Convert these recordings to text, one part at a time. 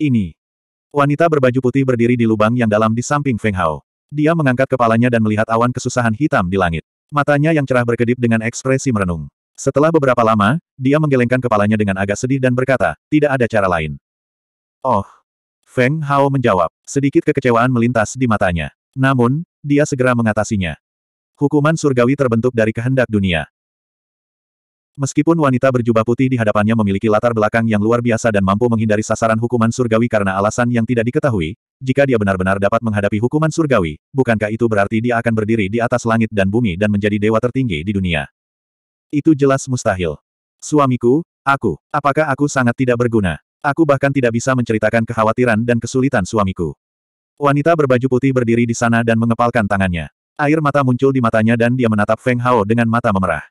ini. Wanita berbaju putih berdiri di lubang yang dalam di samping Feng Hao. Dia mengangkat kepalanya dan melihat awan kesusahan hitam di langit. Matanya yang cerah berkedip dengan ekspresi merenung. Setelah beberapa lama, dia menggelengkan kepalanya dengan agak sedih dan berkata, tidak ada cara lain. Oh. Feng Hao menjawab, sedikit kekecewaan melintas di matanya. Namun, dia segera mengatasinya. Hukuman surgawi terbentuk dari kehendak dunia. Meskipun wanita berjubah putih di hadapannya memiliki latar belakang yang luar biasa dan mampu menghindari sasaran hukuman surgawi karena alasan yang tidak diketahui, jika dia benar-benar dapat menghadapi hukuman surgawi, bukankah itu berarti dia akan berdiri di atas langit dan bumi dan menjadi dewa tertinggi di dunia? Itu jelas mustahil. Suamiku, aku, apakah aku sangat tidak berguna? Aku bahkan tidak bisa menceritakan kekhawatiran dan kesulitan suamiku. Wanita berbaju putih berdiri di sana dan mengepalkan tangannya. Air mata muncul di matanya dan dia menatap Feng Hao dengan mata memerah.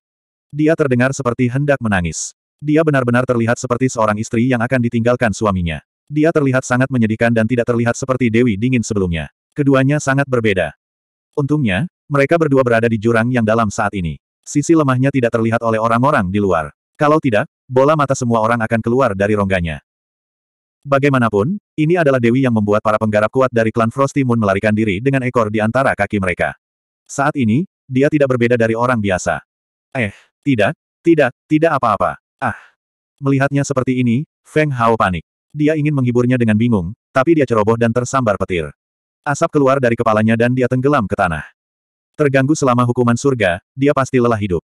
Dia terdengar seperti hendak menangis. Dia benar-benar terlihat seperti seorang istri yang akan ditinggalkan suaminya. Dia terlihat sangat menyedihkan dan tidak terlihat seperti Dewi dingin sebelumnya. Keduanya sangat berbeda. Untungnya, mereka berdua berada di jurang yang dalam saat ini. Sisi lemahnya tidak terlihat oleh orang-orang di luar. Kalau tidak, bola mata semua orang akan keluar dari rongganya. Bagaimanapun, ini adalah Dewi yang membuat para penggarap kuat dari klan Frosty Moon melarikan diri dengan ekor di antara kaki mereka. Saat ini, dia tidak berbeda dari orang biasa. Eh, tidak, tidak, tidak apa-apa. Ah. Melihatnya seperti ini, Feng Hao panik. Dia ingin menghiburnya dengan bingung, tapi dia ceroboh dan tersambar petir. Asap keluar dari kepalanya dan dia tenggelam ke tanah. Terganggu selama hukuman surga, dia pasti lelah hidup.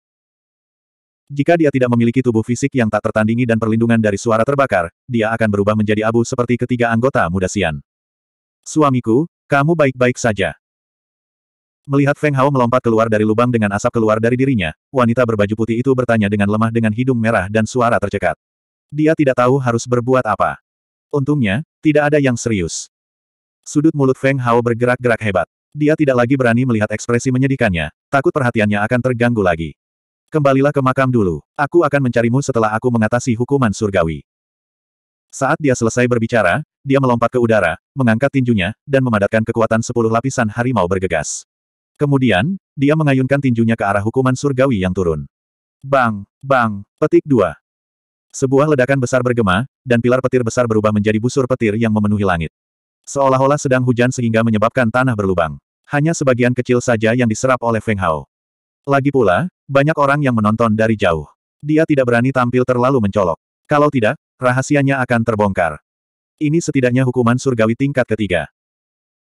Jika dia tidak memiliki tubuh fisik yang tak tertandingi dan perlindungan dari suara terbakar, dia akan berubah menjadi abu seperti ketiga anggota muda Sian. Suamiku, kamu baik-baik saja. Melihat Feng Hao melompat keluar dari lubang dengan asap keluar dari dirinya, wanita berbaju putih itu bertanya dengan lemah dengan hidung merah dan suara tercekat. Dia tidak tahu harus berbuat apa. Untungnya, tidak ada yang serius. Sudut mulut Feng Hao bergerak-gerak hebat. Dia tidak lagi berani melihat ekspresi menyedihkannya, takut perhatiannya akan terganggu lagi. Kembalilah ke makam dulu, aku akan mencarimu setelah aku mengatasi hukuman surgawi. Saat dia selesai berbicara, dia melompat ke udara, mengangkat tinjunya, dan memadatkan kekuatan sepuluh lapisan harimau bergegas. Kemudian, dia mengayunkan tinjunya ke arah hukuman surgawi yang turun. Bang, bang, petik dua. Sebuah ledakan besar bergema, dan pilar petir besar berubah menjadi busur petir yang memenuhi langit. Seolah-olah sedang hujan sehingga menyebabkan tanah berlubang. Hanya sebagian kecil saja yang diserap oleh Feng Hao. Lagi pula, banyak orang yang menonton dari jauh. Dia tidak berani tampil terlalu mencolok. Kalau tidak, rahasianya akan terbongkar. Ini setidaknya hukuman surgawi tingkat ketiga.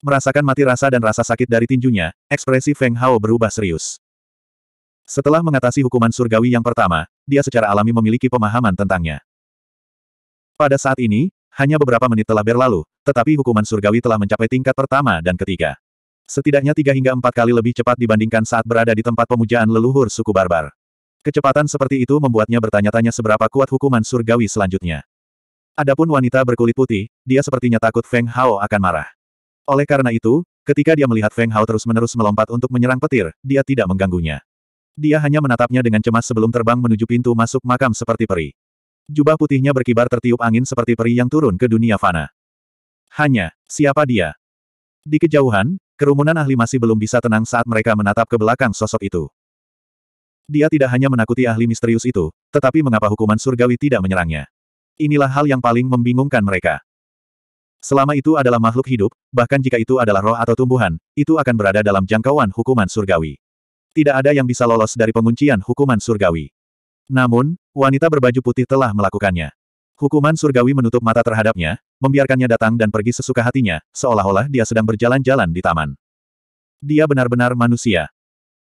Merasakan mati rasa dan rasa sakit dari tinjunya, ekspresi Feng Hao berubah serius. Setelah mengatasi hukuman surgawi yang pertama, dia secara alami memiliki pemahaman tentangnya. Pada saat ini, hanya beberapa menit telah berlalu, tetapi hukuman surgawi telah mencapai tingkat pertama dan ketiga. Setidaknya tiga hingga empat kali lebih cepat dibandingkan saat berada di tempat pemujaan leluhur suku barbar. Kecepatan seperti itu membuatnya bertanya-tanya seberapa kuat hukuman surgawi selanjutnya. Adapun wanita berkulit putih, dia sepertinya takut Feng Hao akan marah. Oleh karena itu, ketika dia melihat Feng Hao terus-menerus melompat untuk menyerang petir, dia tidak mengganggunya. Dia hanya menatapnya dengan cemas sebelum terbang menuju pintu masuk makam seperti peri. Jubah putihnya berkibar tertiup angin seperti peri yang turun ke dunia fana. Hanya, siapa dia? Di kejauhan, kerumunan ahli masih belum bisa tenang saat mereka menatap ke belakang sosok itu. Dia tidak hanya menakuti ahli misterius itu, tetapi mengapa hukuman surgawi tidak menyerangnya? Inilah hal yang paling membingungkan mereka. Selama itu adalah makhluk hidup, bahkan jika itu adalah roh atau tumbuhan, itu akan berada dalam jangkauan hukuman surgawi. Tidak ada yang bisa lolos dari penguncian hukuman surgawi. Namun, wanita berbaju putih telah melakukannya. Hukuman surgawi menutup mata terhadapnya, membiarkannya datang dan pergi sesuka hatinya, seolah-olah dia sedang berjalan-jalan di taman. Dia benar-benar manusia.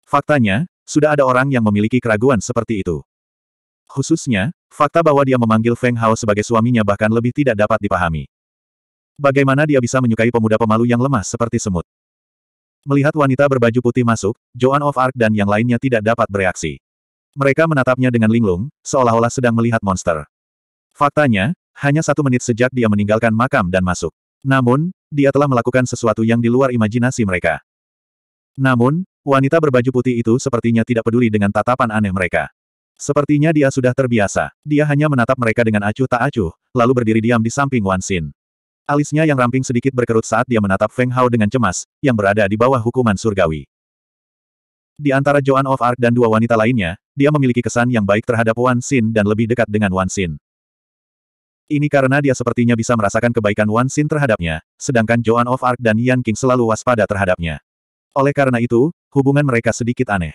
Faktanya, sudah ada orang yang memiliki keraguan seperti itu. Khususnya, fakta bahwa dia memanggil Feng Hao sebagai suaminya bahkan lebih tidak dapat dipahami. Bagaimana dia bisa menyukai pemuda pemalu yang lemah seperti semut? Melihat wanita berbaju putih masuk, Joan of Arc dan yang lainnya tidak dapat bereaksi. Mereka menatapnya dengan linglung, seolah-olah sedang melihat monster. Faktanya, hanya satu menit sejak dia meninggalkan makam dan masuk. Namun, dia telah melakukan sesuatu yang di luar imajinasi mereka. Namun, wanita berbaju putih itu sepertinya tidak peduli dengan tatapan aneh mereka. Sepertinya dia sudah terbiasa. Dia hanya menatap mereka dengan acuh tak acuh, lalu berdiri diam di samping Wan Xin. Alisnya yang ramping sedikit berkerut saat dia menatap Feng Hao dengan cemas, yang berada di bawah hukuman surgawi. Di antara Joan of Arc dan dua wanita lainnya, dia memiliki kesan yang baik terhadap Wan Xin dan lebih dekat dengan Wan Xin. Ini karena dia sepertinya bisa merasakan kebaikan Wan Xin terhadapnya, sedangkan Joan of Arc dan Yan King selalu waspada terhadapnya. Oleh karena itu, hubungan mereka sedikit aneh.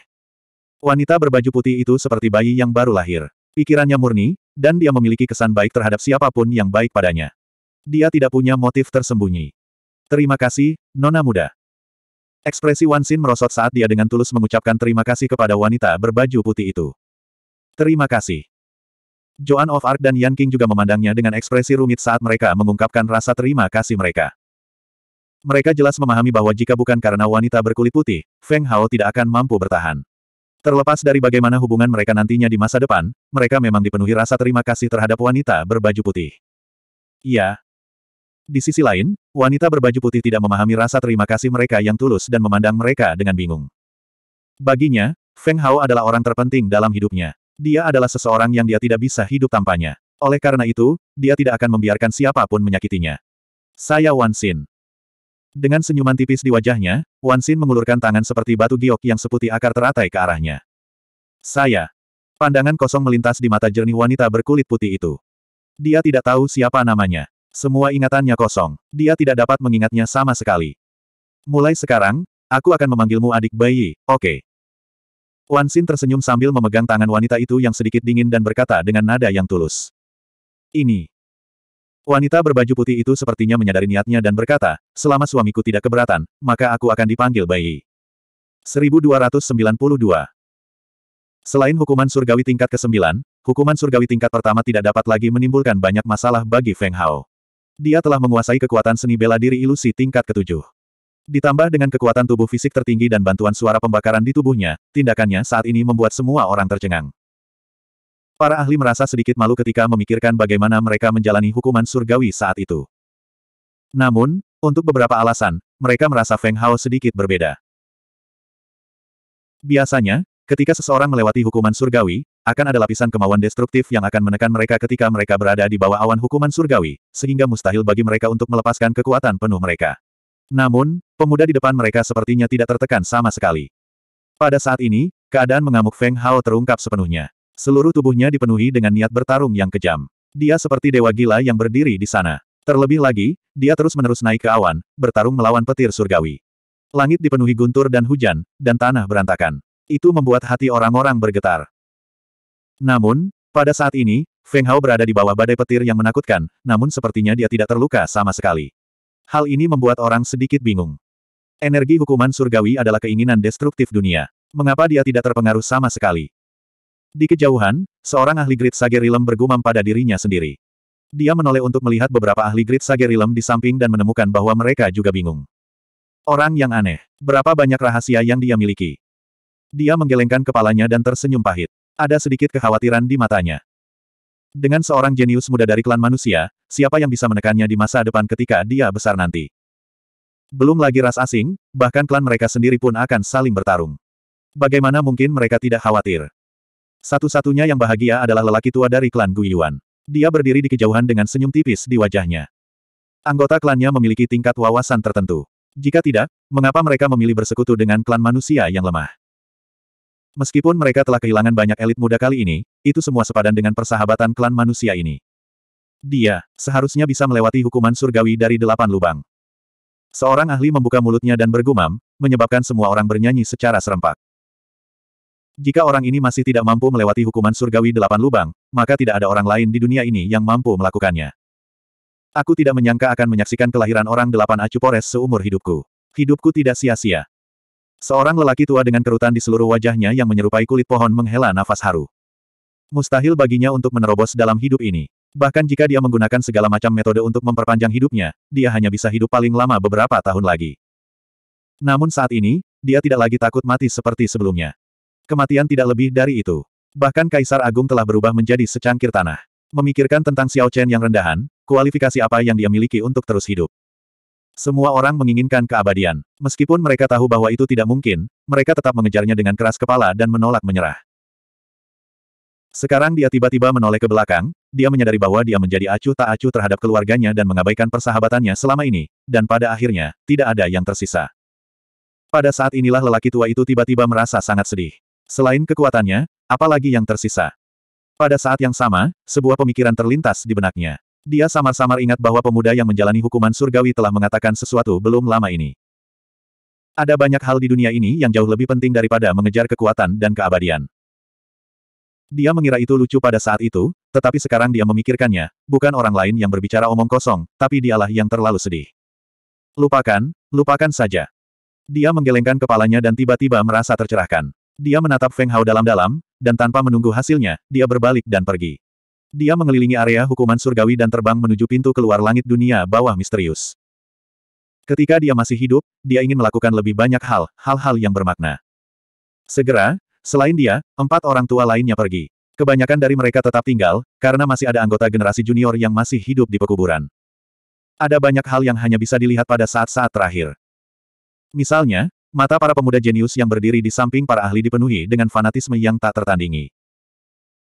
Wanita berbaju putih itu seperti bayi yang baru lahir. Pikirannya murni, dan dia memiliki kesan baik terhadap siapapun yang baik padanya. Dia tidak punya motif tersembunyi. Terima kasih, Nona Muda. Ekspresi Wansin merosot saat dia dengan tulus mengucapkan terima kasih kepada wanita berbaju putih itu. Terima kasih. Joan of Arc dan Yan King juga memandangnya dengan ekspresi rumit saat mereka mengungkapkan rasa terima kasih mereka. Mereka jelas memahami bahwa jika bukan karena wanita berkulit putih, Feng Hao tidak akan mampu bertahan. Terlepas dari bagaimana hubungan mereka nantinya di masa depan, mereka memang dipenuhi rasa terima kasih terhadap wanita berbaju putih. Iya, di sisi lain, wanita berbaju putih tidak memahami rasa terima kasih mereka yang tulus dan memandang mereka dengan bingung. Baginya, Feng Hao adalah orang terpenting dalam hidupnya. Dia adalah seseorang yang dia tidak bisa hidup tanpanya. Oleh karena itu, dia tidak akan membiarkan siapapun menyakitinya. Saya Wan Xin. Dengan senyuman tipis di wajahnya, Wan Xin mengulurkan tangan seperti batu giok yang seputih akar teratai ke arahnya. Saya. Pandangan kosong melintas di mata jernih wanita berkulit putih itu. Dia tidak tahu siapa namanya. Semua ingatannya kosong. Dia tidak dapat mengingatnya sama sekali. Mulai sekarang, aku akan memanggilmu adik bayi, oke. Okay. Wansin tersenyum sambil memegang tangan wanita itu yang sedikit dingin dan berkata dengan nada yang tulus. Ini. Wanita berbaju putih itu sepertinya menyadari niatnya dan berkata, selama suamiku tidak keberatan, maka aku akan dipanggil bayi. 1292 Selain hukuman surgawi tingkat ke-9, hukuman surgawi tingkat pertama tidak dapat lagi menimbulkan banyak masalah bagi Feng Hao. Dia telah menguasai kekuatan seni bela diri ilusi tingkat ketujuh. Ditambah dengan kekuatan tubuh fisik tertinggi dan bantuan suara pembakaran di tubuhnya, tindakannya saat ini membuat semua orang tercengang. Para ahli merasa sedikit malu ketika memikirkan bagaimana mereka menjalani hukuman surgawi saat itu. Namun, untuk beberapa alasan, mereka merasa Feng Hao sedikit berbeda. Biasanya, ketika seseorang melewati hukuman surgawi, akan ada lapisan kemauan destruktif yang akan menekan mereka ketika mereka berada di bawah awan hukuman surgawi, sehingga mustahil bagi mereka untuk melepaskan kekuatan penuh mereka. Namun, pemuda di depan mereka sepertinya tidak tertekan sama sekali. Pada saat ini, keadaan mengamuk Feng Hao terungkap sepenuhnya. Seluruh tubuhnya dipenuhi dengan niat bertarung yang kejam. Dia seperti dewa gila yang berdiri di sana. Terlebih lagi, dia terus-menerus naik ke awan, bertarung melawan petir surgawi. Langit dipenuhi guntur dan hujan, dan tanah berantakan. Itu membuat hati orang-orang bergetar. Namun, pada saat ini, Feng Hao berada di bawah badai petir yang menakutkan, namun sepertinya dia tidak terluka sama sekali. Hal ini membuat orang sedikit bingung. Energi hukuman surgawi adalah keinginan destruktif dunia. Mengapa dia tidak terpengaruh sama sekali? Di kejauhan, seorang ahli grid Sagerilem bergumam pada dirinya sendiri. Dia menoleh untuk melihat beberapa ahli grid Sagerilem di samping dan menemukan bahwa mereka juga bingung. Orang yang aneh. Berapa banyak rahasia yang dia miliki? Dia menggelengkan kepalanya dan tersenyum pahit. Ada sedikit kekhawatiran di matanya. Dengan seorang jenius muda dari klan manusia, siapa yang bisa menekannya di masa depan ketika dia besar nanti? Belum lagi ras asing, bahkan klan mereka sendiri pun akan saling bertarung. Bagaimana mungkin mereka tidak khawatir? Satu-satunya yang bahagia adalah lelaki tua dari klan Guyuan. Dia berdiri di kejauhan dengan senyum tipis di wajahnya. Anggota klannya memiliki tingkat wawasan tertentu. Jika tidak, mengapa mereka memilih bersekutu dengan klan manusia yang lemah? Meskipun mereka telah kehilangan banyak elit muda kali ini, itu semua sepadan dengan persahabatan klan manusia ini. Dia, seharusnya bisa melewati hukuman surgawi dari delapan lubang. Seorang ahli membuka mulutnya dan bergumam, menyebabkan semua orang bernyanyi secara serempak. Jika orang ini masih tidak mampu melewati hukuman surgawi delapan lubang, maka tidak ada orang lain di dunia ini yang mampu melakukannya. Aku tidak menyangka akan menyaksikan kelahiran orang delapan acupores seumur hidupku. Hidupku tidak sia-sia. Seorang lelaki tua dengan kerutan di seluruh wajahnya yang menyerupai kulit pohon menghela nafas haru. Mustahil baginya untuk menerobos dalam hidup ini. Bahkan jika dia menggunakan segala macam metode untuk memperpanjang hidupnya, dia hanya bisa hidup paling lama beberapa tahun lagi. Namun saat ini, dia tidak lagi takut mati seperti sebelumnya. Kematian tidak lebih dari itu. Bahkan Kaisar Agung telah berubah menjadi secangkir tanah. Memikirkan tentang Xiao Chen yang rendahan, kualifikasi apa yang dia miliki untuk terus hidup. Semua orang menginginkan keabadian. Meskipun mereka tahu bahwa itu tidak mungkin, mereka tetap mengejarnya dengan keras kepala dan menolak menyerah. Sekarang dia tiba-tiba menoleh ke belakang, dia menyadari bahwa dia menjadi acuh tak acuh terhadap keluarganya dan mengabaikan persahabatannya selama ini, dan pada akhirnya, tidak ada yang tersisa. Pada saat inilah lelaki tua itu tiba-tiba merasa sangat sedih. Selain kekuatannya, apalagi yang tersisa? Pada saat yang sama, sebuah pemikiran terlintas di benaknya. Dia samar-samar ingat bahwa pemuda yang menjalani hukuman surgawi telah mengatakan sesuatu belum lama ini. Ada banyak hal di dunia ini yang jauh lebih penting daripada mengejar kekuatan dan keabadian. Dia mengira itu lucu pada saat itu, tetapi sekarang dia memikirkannya, bukan orang lain yang berbicara omong kosong, tapi dialah yang terlalu sedih. Lupakan, lupakan saja. Dia menggelengkan kepalanya dan tiba-tiba merasa tercerahkan. Dia menatap Feng Hao dalam-dalam, dan tanpa menunggu hasilnya, dia berbalik dan pergi. Dia mengelilingi area hukuman surgawi dan terbang menuju pintu keluar langit dunia bawah misterius. Ketika dia masih hidup, dia ingin melakukan lebih banyak hal, hal-hal yang bermakna. Segera, selain dia, empat orang tua lainnya pergi. Kebanyakan dari mereka tetap tinggal, karena masih ada anggota generasi junior yang masih hidup di pekuburan. Ada banyak hal yang hanya bisa dilihat pada saat-saat terakhir. Misalnya, mata para pemuda jenius yang berdiri di samping para ahli dipenuhi dengan fanatisme yang tak tertandingi.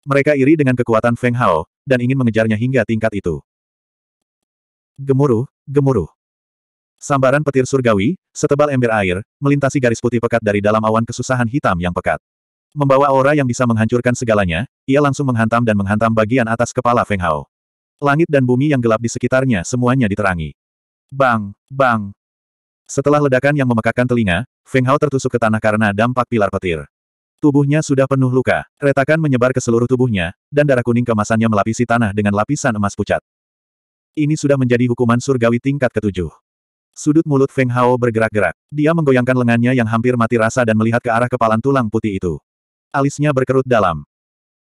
Mereka iri dengan kekuatan Feng Hao, dan ingin mengejarnya hingga tingkat itu. Gemuruh, gemuruh. Sambaran petir surgawi, setebal ember air, melintasi garis putih pekat dari dalam awan kesusahan hitam yang pekat. Membawa aura yang bisa menghancurkan segalanya, ia langsung menghantam dan menghantam bagian atas kepala Feng Hao. Langit dan bumi yang gelap di sekitarnya semuanya diterangi. Bang, bang. Setelah ledakan yang memekakkan telinga, Feng Hao tertusuk ke tanah karena dampak pilar petir. Tubuhnya sudah penuh luka, retakan menyebar ke seluruh tubuhnya, dan darah kuning kemasannya melapisi tanah dengan lapisan emas pucat. Ini sudah menjadi hukuman surgawi tingkat ketujuh. Sudut mulut Feng Hao bergerak-gerak. Dia menggoyangkan lengannya yang hampir mati rasa dan melihat ke arah kepalan tulang putih itu. Alisnya berkerut dalam.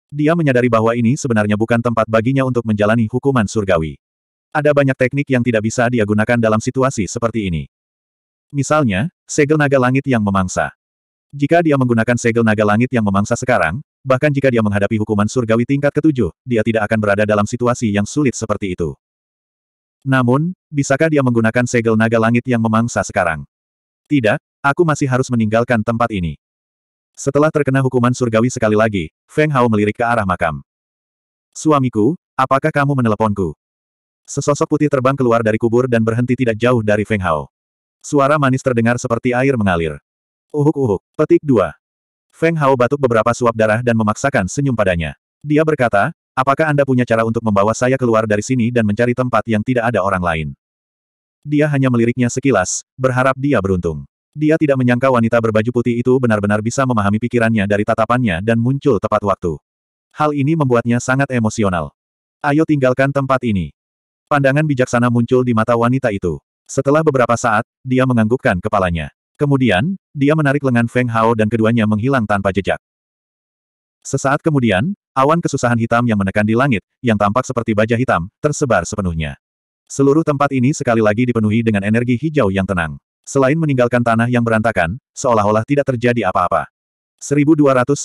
Dia menyadari bahwa ini sebenarnya bukan tempat baginya untuk menjalani hukuman surgawi. Ada banyak teknik yang tidak bisa dia gunakan dalam situasi seperti ini. Misalnya, segel naga langit yang memangsa. Jika dia menggunakan segel naga langit yang memangsa sekarang, bahkan jika dia menghadapi hukuman surgawi tingkat ketujuh, dia tidak akan berada dalam situasi yang sulit seperti itu. Namun, bisakah dia menggunakan segel naga langit yang memangsa sekarang? Tidak, aku masih harus meninggalkan tempat ini. Setelah terkena hukuman surgawi sekali lagi, Feng Hao melirik ke arah makam. Suamiku, apakah kamu meneleponku? Sesosok putih terbang keluar dari kubur dan berhenti tidak jauh dari Feng Hao. Suara manis terdengar seperti air mengalir. Uhuk-uhuk. Oh, oh, oh. Petik 2. Feng Hao batuk beberapa suap darah dan memaksakan senyum padanya. Dia berkata, apakah Anda punya cara untuk membawa saya keluar dari sini dan mencari tempat yang tidak ada orang lain? Dia hanya meliriknya sekilas, berharap dia beruntung. Dia tidak menyangka wanita berbaju putih itu benar-benar bisa memahami pikirannya dari tatapannya dan muncul tepat waktu. Hal ini membuatnya sangat emosional. Ayo tinggalkan tempat ini. Pandangan bijaksana muncul di mata wanita itu. Setelah beberapa saat, dia menganggukkan kepalanya. Kemudian, dia menarik lengan Feng Hao dan keduanya menghilang tanpa jejak. Sesaat kemudian, awan kesusahan hitam yang menekan di langit, yang tampak seperti baja hitam, tersebar sepenuhnya. Seluruh tempat ini sekali lagi dipenuhi dengan energi hijau yang tenang. Selain meninggalkan tanah yang berantakan, seolah-olah tidak terjadi apa-apa. 1293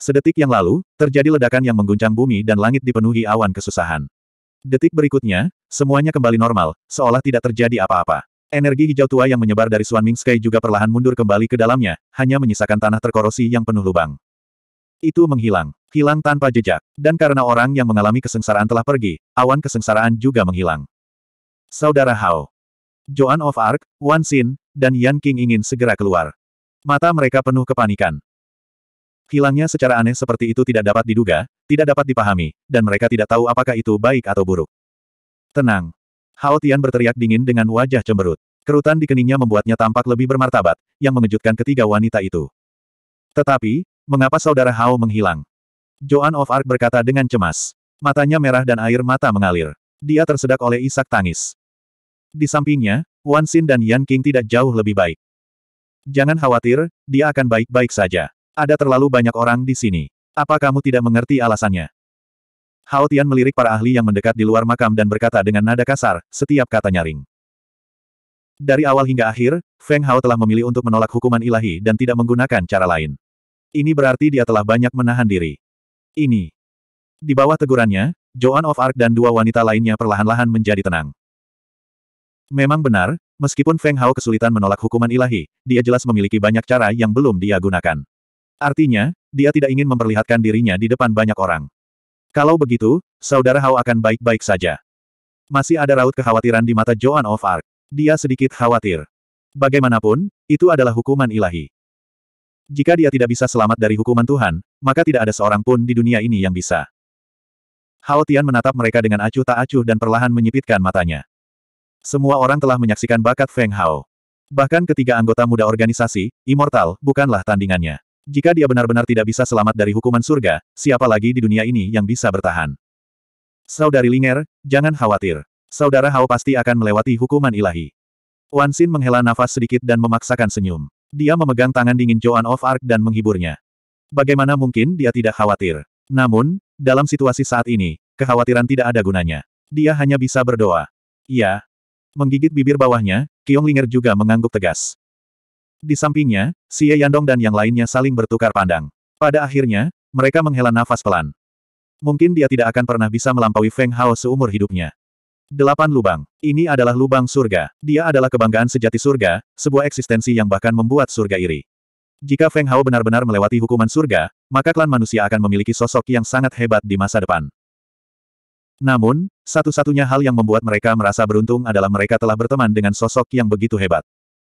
Sedetik yang lalu, terjadi ledakan yang mengguncang bumi dan langit dipenuhi awan kesusahan. Detik berikutnya, semuanya kembali normal, seolah tidak terjadi apa-apa. Energi hijau tua yang menyebar dari Ming Sky juga perlahan mundur kembali ke dalamnya, hanya menyisakan tanah terkorosi yang penuh lubang. Itu menghilang, hilang tanpa jejak, dan karena orang yang mengalami kesengsaraan telah pergi, awan kesengsaraan juga menghilang. Saudara Hao, Joan of Arc, Wan Xin, dan Yan King ingin segera keluar. Mata mereka penuh kepanikan. Hilangnya secara aneh seperti itu tidak dapat diduga, tidak dapat dipahami, dan mereka tidak tahu apakah itu baik atau buruk. Tenang, Hao Tian berteriak dingin dengan wajah cemberut. Kerutan di keningnya membuatnya tampak lebih bermartabat, yang mengejutkan ketiga wanita itu. Tetapi, mengapa saudara Hao menghilang? Joan of Arc berkata dengan cemas. Matanya merah dan air mata mengalir. Dia tersedak oleh isak tangis. Di sampingnya, Wan Xin dan Yan King tidak jauh lebih baik. Jangan khawatir, dia akan baik-baik saja. Ada terlalu banyak orang di sini. Apa kamu tidak mengerti alasannya? Hao Tian melirik para ahli yang mendekat di luar makam dan berkata dengan nada kasar, setiap kata nyaring. Dari awal hingga akhir, Feng Hao telah memilih untuk menolak hukuman ilahi dan tidak menggunakan cara lain. Ini berarti dia telah banyak menahan diri. Ini. Di bawah tegurannya, Joan of Arc dan dua wanita lainnya perlahan-lahan menjadi tenang. Memang benar, meskipun Feng Hao kesulitan menolak hukuman ilahi, dia jelas memiliki banyak cara yang belum dia gunakan. Artinya, dia tidak ingin memperlihatkan dirinya di depan banyak orang. Kalau begitu, saudara Hao akan baik-baik saja. Masih ada raut kekhawatiran di mata Joan of Arc. Dia sedikit khawatir. Bagaimanapun, itu adalah hukuman ilahi. Jika dia tidak bisa selamat dari hukuman Tuhan, maka tidak ada seorang pun di dunia ini yang bisa. Hao Tian menatap mereka dengan acuh tak acuh dan perlahan menyipitkan matanya. Semua orang telah menyaksikan bakat Feng Hao. Bahkan ketiga anggota muda organisasi, Immortal, bukanlah tandingannya. Jika dia benar-benar tidak bisa selamat dari hukuman surga, siapa lagi di dunia ini yang bisa bertahan? Saudari Linger, jangan khawatir. Saudara Hao pasti akan melewati hukuman ilahi. Wan Xin menghela nafas sedikit dan memaksakan senyum. Dia memegang tangan dingin Joan of Arc dan menghiburnya. Bagaimana mungkin dia tidak khawatir? Namun, dalam situasi saat ini, kekhawatiran tidak ada gunanya. Dia hanya bisa berdoa. Iya. Menggigit bibir bawahnya, Kiong Linger juga mengangguk tegas. Di sampingnya, Xie Yandong dan yang lainnya saling bertukar pandang. Pada akhirnya, mereka menghela nafas pelan. Mungkin dia tidak akan pernah bisa melampaui Feng Hao seumur hidupnya. Delapan lubang. Ini adalah lubang surga. Dia adalah kebanggaan sejati surga, sebuah eksistensi yang bahkan membuat surga iri. Jika Feng Hao benar-benar melewati hukuman surga, maka klan manusia akan memiliki sosok yang sangat hebat di masa depan. Namun, satu-satunya hal yang membuat mereka merasa beruntung adalah mereka telah berteman dengan sosok yang begitu hebat.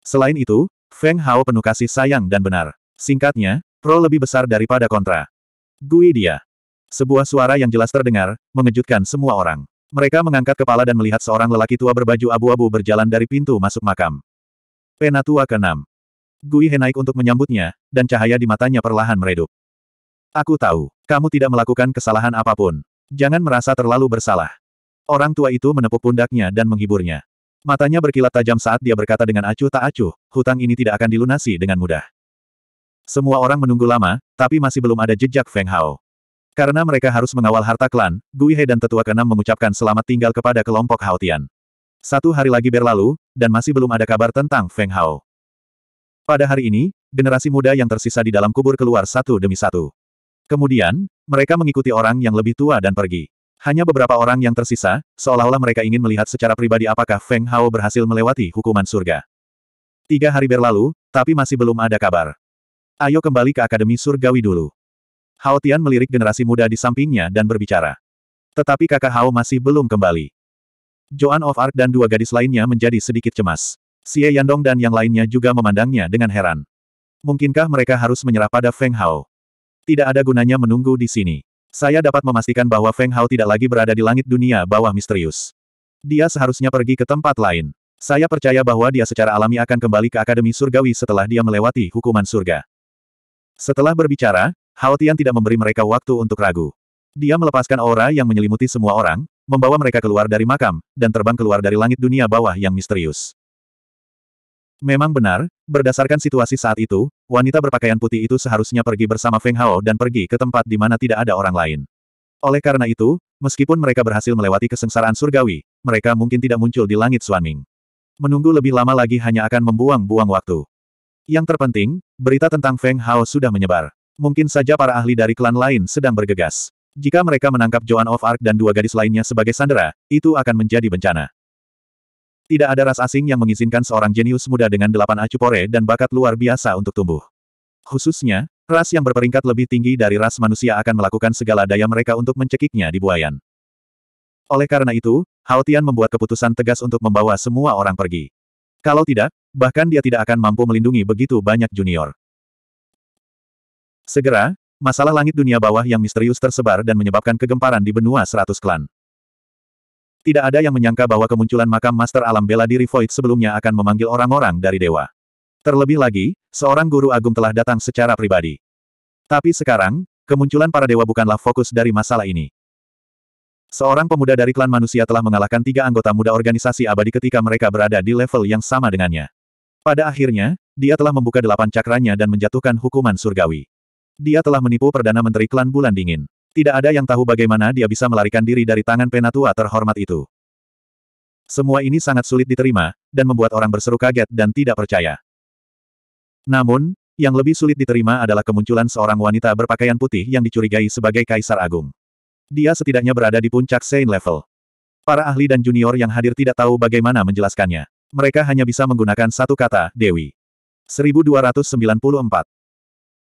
Selain itu, Feng Hao penuh kasih sayang dan benar. Singkatnya, pro lebih besar daripada kontra. Gui dia. Sebuah suara yang jelas terdengar, mengejutkan semua orang. Mereka mengangkat kepala dan melihat seorang lelaki tua berbaju abu-abu berjalan dari pintu masuk makam. Penatua ke-6. Gui He naik untuk menyambutnya, dan cahaya di matanya perlahan meredup. Aku tahu, kamu tidak melakukan kesalahan apapun. Jangan merasa terlalu bersalah. Orang tua itu menepuk pundaknya dan menghiburnya. Matanya berkilat tajam saat dia berkata dengan acuh tak acuh, hutang ini tidak akan dilunasi dengan mudah. Semua orang menunggu lama, tapi masih belum ada jejak Feng Hao. Karena mereka harus mengawal harta klan, Gui He dan tetua keenam mengucapkan selamat tinggal kepada kelompok Haotian. Satu hari lagi berlalu, dan masih belum ada kabar tentang Feng Hao. Pada hari ini, generasi muda yang tersisa di dalam kubur keluar satu demi satu. Kemudian, mereka mengikuti orang yang lebih tua dan pergi. Hanya beberapa orang yang tersisa, seolah-olah mereka ingin melihat secara pribadi apakah Feng Hao berhasil melewati hukuman surga. Tiga hari berlalu, tapi masih belum ada kabar. Ayo kembali ke Akademi Surgawi dulu. Hao Tian melirik generasi muda di sampingnya dan berbicara. Tetapi kakak Hao masih belum kembali. Joan of Arc dan dua gadis lainnya menjadi sedikit cemas. Xie Yandong dan yang lainnya juga memandangnya dengan heran. Mungkinkah mereka harus menyerah pada Feng Hao? Tidak ada gunanya menunggu di sini. Saya dapat memastikan bahwa Feng Hao tidak lagi berada di langit dunia bawah misterius. Dia seharusnya pergi ke tempat lain. Saya percaya bahwa dia secara alami akan kembali ke Akademi Surgawi setelah dia melewati hukuman surga. Setelah berbicara, Hao Tian tidak memberi mereka waktu untuk ragu. Dia melepaskan aura yang menyelimuti semua orang, membawa mereka keluar dari makam, dan terbang keluar dari langit dunia bawah yang misterius. Memang benar, berdasarkan situasi saat itu, wanita berpakaian putih itu seharusnya pergi bersama Feng Hao dan pergi ke tempat di mana tidak ada orang lain. Oleh karena itu, meskipun mereka berhasil melewati kesengsaraan surgawi, mereka mungkin tidak muncul di langit Suanming. Menunggu lebih lama lagi hanya akan membuang-buang waktu. Yang terpenting, berita tentang Feng Hao sudah menyebar. Mungkin saja para ahli dari klan lain sedang bergegas. Jika mereka menangkap Joan of Arc dan dua gadis lainnya sebagai sandera, itu akan menjadi bencana. Tidak ada ras asing yang mengizinkan seorang jenius muda dengan delapan acupore dan bakat luar biasa untuk tumbuh. Khususnya, ras yang berperingkat lebih tinggi dari ras manusia akan melakukan segala daya mereka untuk mencekiknya di buayan. Oleh karena itu, Haotian membuat keputusan tegas untuk membawa semua orang pergi. Kalau tidak, bahkan dia tidak akan mampu melindungi begitu banyak junior. Segera, masalah langit dunia bawah yang misterius tersebar dan menyebabkan kegemparan di benua seratus klan. Tidak ada yang menyangka bahwa kemunculan makam Master Alam Bela Diri Void sebelumnya akan memanggil orang-orang dari dewa. Terlebih lagi, seorang guru agung telah datang secara pribadi. Tapi sekarang, kemunculan para dewa bukanlah fokus dari masalah ini. Seorang pemuda dari klan manusia telah mengalahkan tiga anggota muda organisasi abadi ketika mereka berada di level yang sama dengannya. Pada akhirnya, dia telah membuka delapan cakranya dan menjatuhkan hukuman surgawi. Dia telah menipu Perdana Menteri Klan Bulan Dingin. Tidak ada yang tahu bagaimana dia bisa melarikan diri dari tangan penatua terhormat itu. Semua ini sangat sulit diterima, dan membuat orang berseru kaget dan tidak percaya. Namun, yang lebih sulit diterima adalah kemunculan seorang wanita berpakaian putih yang dicurigai sebagai Kaisar Agung. Dia setidaknya berada di puncak Saint level. Para ahli dan junior yang hadir tidak tahu bagaimana menjelaskannya. Mereka hanya bisa menggunakan satu kata, Dewi. 1294.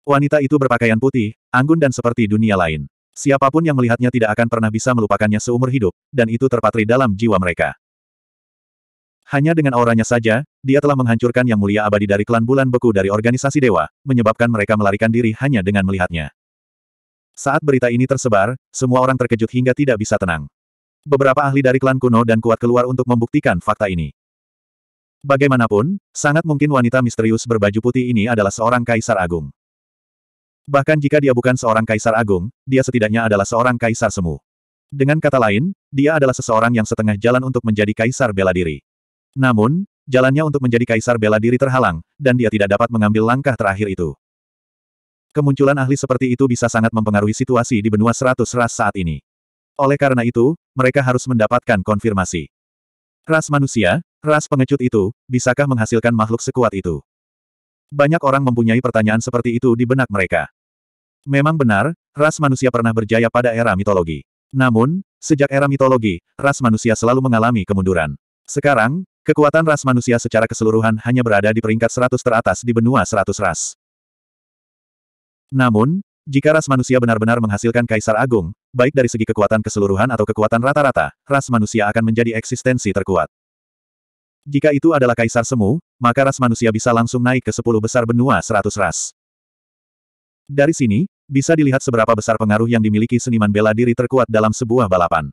Wanita itu berpakaian putih, anggun dan seperti dunia lain. Siapapun yang melihatnya tidak akan pernah bisa melupakannya seumur hidup, dan itu terpatri dalam jiwa mereka. Hanya dengan auranya saja, dia telah menghancurkan yang mulia abadi dari klan bulan beku dari organisasi dewa, menyebabkan mereka melarikan diri hanya dengan melihatnya. Saat berita ini tersebar, semua orang terkejut hingga tidak bisa tenang. Beberapa ahli dari klan kuno dan kuat keluar untuk membuktikan fakta ini. Bagaimanapun, sangat mungkin wanita misterius berbaju putih ini adalah seorang kaisar agung. Bahkan jika dia bukan seorang kaisar agung, dia setidaknya adalah seorang kaisar semu. Dengan kata lain, dia adalah seseorang yang setengah jalan untuk menjadi kaisar bela diri. Namun, jalannya untuk menjadi kaisar bela diri terhalang, dan dia tidak dapat mengambil langkah terakhir itu. Kemunculan ahli seperti itu bisa sangat mempengaruhi situasi di benua seratus ras saat ini. Oleh karena itu, mereka harus mendapatkan konfirmasi. Ras manusia, ras pengecut itu, bisakah menghasilkan makhluk sekuat itu? Banyak orang mempunyai pertanyaan seperti itu di benak mereka. Memang benar, ras manusia pernah berjaya pada era mitologi. Namun, sejak era mitologi, ras manusia selalu mengalami kemunduran. Sekarang, kekuatan ras manusia secara keseluruhan hanya berada di peringkat 100 teratas di benua 100 ras. Namun, jika ras manusia benar-benar menghasilkan kaisar agung, baik dari segi kekuatan keseluruhan atau kekuatan rata-rata, ras manusia akan menjadi eksistensi terkuat. Jika itu adalah kaisar semu, maka ras manusia bisa langsung naik ke 10 besar benua 100 ras. Dari sini, bisa dilihat seberapa besar pengaruh yang dimiliki seniman bela diri terkuat dalam sebuah balapan.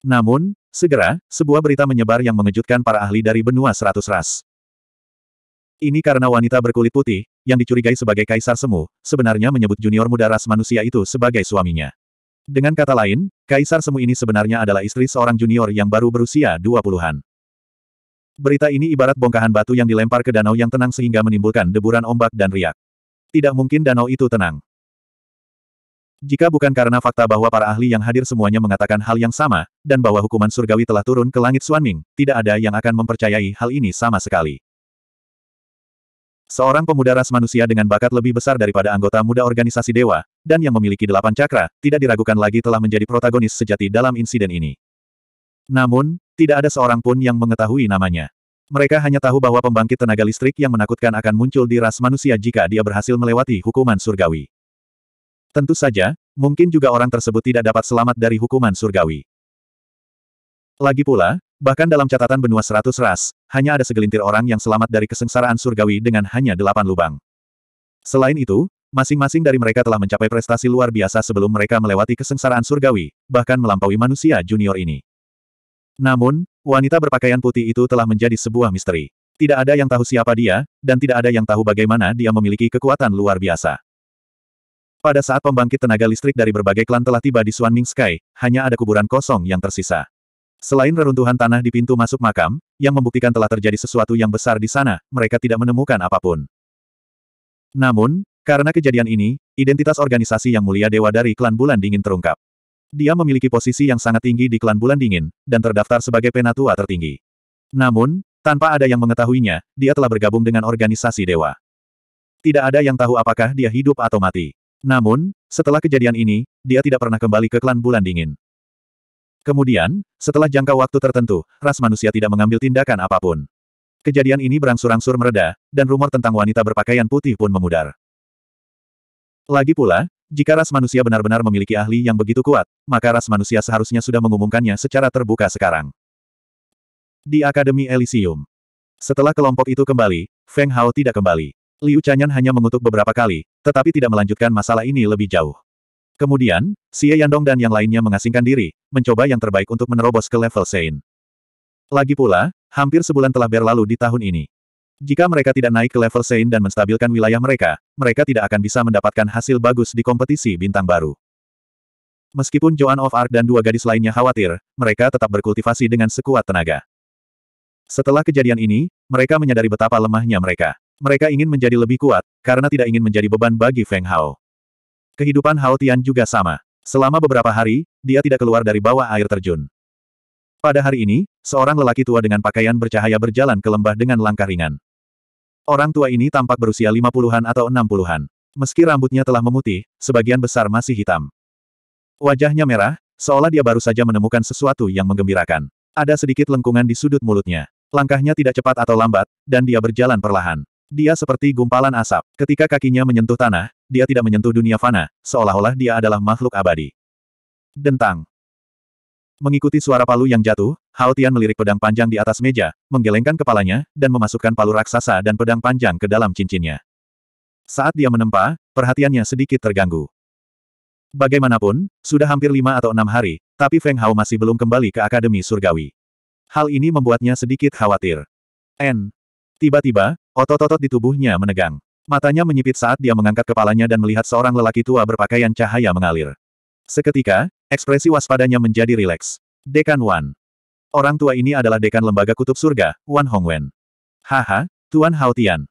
Namun, segera, sebuah berita menyebar yang mengejutkan para ahli dari benua seratus ras. Ini karena wanita berkulit putih, yang dicurigai sebagai kaisar semu, sebenarnya menyebut junior muda ras manusia itu sebagai suaminya. Dengan kata lain, kaisar semu ini sebenarnya adalah istri seorang junior yang baru berusia 20-an. Berita ini ibarat bongkahan batu yang dilempar ke danau yang tenang sehingga menimbulkan deburan ombak dan riak. Tidak mungkin danau itu tenang. Jika bukan karena fakta bahwa para ahli yang hadir semuanya mengatakan hal yang sama, dan bahwa hukuman surgawi telah turun ke langit Suanming, tidak ada yang akan mempercayai hal ini sama sekali. Seorang pemuda ras manusia dengan bakat lebih besar daripada anggota muda organisasi dewa, dan yang memiliki delapan cakra, tidak diragukan lagi telah menjadi protagonis sejati dalam insiden ini. Namun, tidak ada seorang pun yang mengetahui namanya. Mereka hanya tahu bahwa pembangkit tenaga listrik yang menakutkan akan muncul di ras manusia jika dia berhasil melewati hukuman surgawi. Tentu saja, mungkin juga orang tersebut tidak dapat selamat dari hukuman surgawi. Lagi pula, bahkan dalam catatan benua seratus ras, hanya ada segelintir orang yang selamat dari kesengsaraan surgawi dengan hanya delapan lubang. Selain itu, masing-masing dari mereka telah mencapai prestasi luar biasa sebelum mereka melewati kesengsaraan surgawi, bahkan melampaui manusia junior ini. Namun, wanita berpakaian putih itu telah menjadi sebuah misteri. Tidak ada yang tahu siapa dia, dan tidak ada yang tahu bagaimana dia memiliki kekuatan luar biasa. Pada saat pembangkit tenaga listrik dari berbagai klan telah tiba di Swan Ming Sky, hanya ada kuburan kosong yang tersisa. Selain reruntuhan tanah di pintu masuk makam, yang membuktikan telah terjadi sesuatu yang besar di sana, mereka tidak menemukan apapun. Namun, karena kejadian ini, identitas organisasi yang mulia Dewa dari Klan Bulan Dingin terungkap. Dia memiliki posisi yang sangat tinggi di Klan Bulan Dingin, dan terdaftar sebagai penatua tertinggi. Namun, tanpa ada yang mengetahuinya, dia telah bergabung dengan organisasi Dewa. Tidak ada yang tahu apakah dia hidup atau mati. Namun, setelah kejadian ini, dia tidak pernah kembali ke klan bulan dingin. Kemudian, setelah jangka waktu tertentu, ras manusia tidak mengambil tindakan apapun. Kejadian ini berangsur-angsur mereda, dan rumor tentang wanita berpakaian putih pun memudar. Lagi pula, jika ras manusia benar-benar memiliki ahli yang begitu kuat, maka ras manusia seharusnya sudah mengumumkannya secara terbuka sekarang. Di Akademi Elysium. Setelah kelompok itu kembali, Feng Hao tidak kembali. Liu Chanyan hanya mengutuk beberapa kali, tetapi tidak melanjutkan masalah ini lebih jauh. Kemudian, Xie Yandong dan yang lainnya mengasingkan diri, mencoba yang terbaik untuk menerobos ke level Sein. Lagi pula, hampir sebulan telah berlalu di tahun ini. Jika mereka tidak naik ke level Sein dan menstabilkan wilayah mereka, mereka tidak akan bisa mendapatkan hasil bagus di kompetisi bintang baru. Meskipun Joan of Arc dan dua gadis lainnya khawatir, mereka tetap berkultivasi dengan sekuat tenaga. Setelah kejadian ini, mereka menyadari betapa lemahnya mereka. Mereka ingin menjadi lebih kuat, karena tidak ingin menjadi beban bagi Feng Hao. Kehidupan Hao Tian juga sama. Selama beberapa hari, dia tidak keluar dari bawah air terjun. Pada hari ini, seorang lelaki tua dengan pakaian bercahaya berjalan ke lembah dengan langkah ringan. Orang tua ini tampak berusia lima puluhan atau enam puluhan, Meski rambutnya telah memutih, sebagian besar masih hitam. Wajahnya merah, seolah dia baru saja menemukan sesuatu yang menggembirakan. Ada sedikit lengkungan di sudut mulutnya. Langkahnya tidak cepat atau lambat, dan dia berjalan perlahan. Dia seperti gumpalan asap. Ketika kakinya menyentuh tanah, dia tidak menyentuh dunia fana, seolah-olah dia adalah makhluk abadi. Dentang. Mengikuti suara palu yang jatuh, Hao Tian melirik pedang panjang di atas meja, menggelengkan kepalanya, dan memasukkan palu raksasa dan pedang panjang ke dalam cincinnya. Saat dia menempa, perhatiannya sedikit terganggu. Bagaimanapun, sudah hampir lima atau enam hari, tapi Feng Hao masih belum kembali ke Akademi Surgawi. Hal ini membuatnya sedikit khawatir. N. Tiba-tiba, otot-otot di tubuhnya menegang. Matanya menyipit saat dia mengangkat kepalanya dan melihat seorang lelaki tua berpakaian cahaya mengalir. Seketika, ekspresi waspadanya menjadi rileks. Dekan Wan. Orang tua ini adalah dekan lembaga kutub surga, Wan Hongwen. Haha, Tuan Haotian.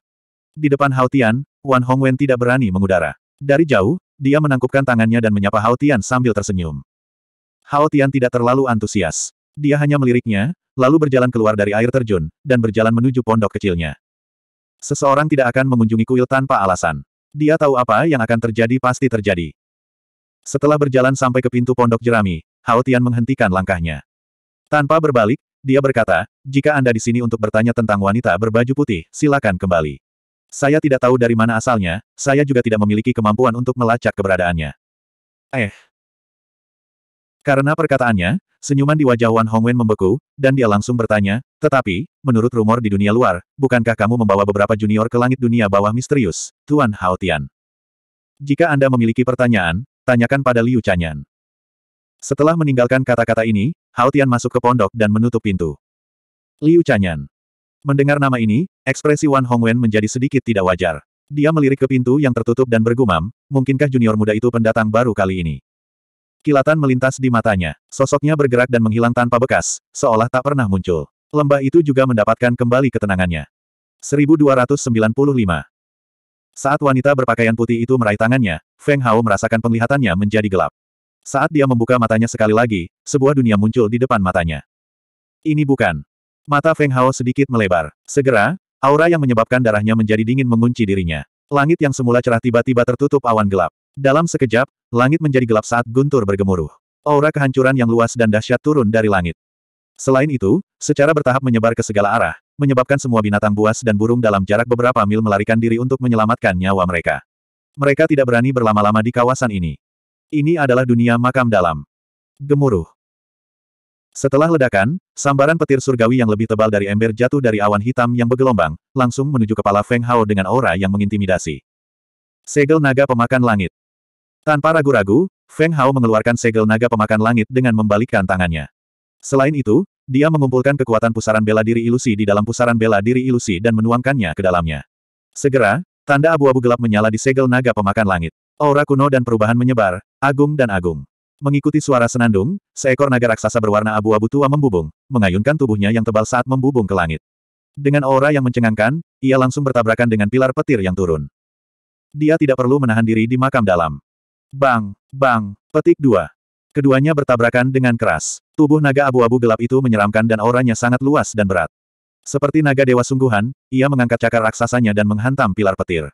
Di depan Haotian, Wan Hongwen tidak berani mengudara. Dari jauh, dia menangkupkan tangannya dan menyapa Haotian sambil tersenyum. Haotian tidak terlalu antusias. Dia hanya meliriknya, lalu berjalan keluar dari air terjun, dan berjalan menuju pondok kecilnya. Seseorang tidak akan mengunjungi kuil tanpa alasan. Dia tahu apa yang akan terjadi pasti terjadi. Setelah berjalan sampai ke pintu pondok jerami, Hao Tian menghentikan langkahnya. Tanpa berbalik, dia berkata, jika Anda di sini untuk bertanya tentang wanita berbaju putih, silakan kembali. Saya tidak tahu dari mana asalnya, saya juga tidak memiliki kemampuan untuk melacak keberadaannya. Eh. Karena perkataannya, Senyuman di wajah Wan Hongwen membeku, dan dia langsung bertanya, tetapi, menurut rumor di dunia luar, bukankah kamu membawa beberapa junior ke langit dunia bawah misterius, Tuan Hao Tian? Jika Anda memiliki pertanyaan, tanyakan pada Liu Chanyan. Setelah meninggalkan kata-kata ini, Hao Tian masuk ke pondok dan menutup pintu. Liu Chanyan. Mendengar nama ini, ekspresi Wan Hongwen menjadi sedikit tidak wajar. Dia melirik ke pintu yang tertutup dan bergumam, mungkinkah junior muda itu pendatang baru kali ini? Kilatan melintas di matanya. Sosoknya bergerak dan menghilang tanpa bekas, seolah tak pernah muncul. Lembah itu juga mendapatkan kembali ketenangannya. 1295 Saat wanita berpakaian putih itu meraih tangannya, Feng Hao merasakan penglihatannya menjadi gelap. Saat dia membuka matanya sekali lagi, sebuah dunia muncul di depan matanya. Ini bukan. Mata Feng Hao sedikit melebar. Segera, aura yang menyebabkan darahnya menjadi dingin mengunci dirinya. Langit yang semula cerah tiba-tiba tertutup awan gelap. Dalam sekejap, langit menjadi gelap saat guntur bergemuruh. Aura kehancuran yang luas dan dahsyat turun dari langit. Selain itu, secara bertahap menyebar ke segala arah, menyebabkan semua binatang buas dan burung dalam jarak beberapa mil melarikan diri untuk menyelamatkan nyawa mereka. Mereka tidak berani berlama-lama di kawasan ini. Ini adalah dunia makam dalam. Gemuruh. Setelah ledakan, sambaran petir surgawi yang lebih tebal dari ember jatuh dari awan hitam yang bergelombang, langsung menuju kepala Feng Hao dengan aura yang mengintimidasi. Segel naga pemakan langit. Tanpa ragu-ragu, Feng Hao mengeluarkan segel naga pemakan langit dengan membalikkan tangannya. Selain itu, dia mengumpulkan kekuatan pusaran bela diri ilusi di dalam pusaran bela diri ilusi dan menuangkannya ke dalamnya. Segera, tanda abu-abu gelap menyala di segel naga pemakan langit. Aura kuno dan perubahan menyebar, agung dan agung. Mengikuti suara senandung, seekor naga raksasa berwarna abu-abu tua membubung, mengayunkan tubuhnya yang tebal saat membubung ke langit. Dengan aura yang mencengangkan, ia langsung bertabrakan dengan pilar petir yang turun. Dia tidak perlu menahan diri di makam dalam. Bang, bang, petik dua. Keduanya bertabrakan dengan keras. Tubuh naga abu-abu gelap itu menyeramkan dan auranya sangat luas dan berat. Seperti naga dewa sungguhan, ia mengangkat cakar raksasanya dan menghantam pilar petir.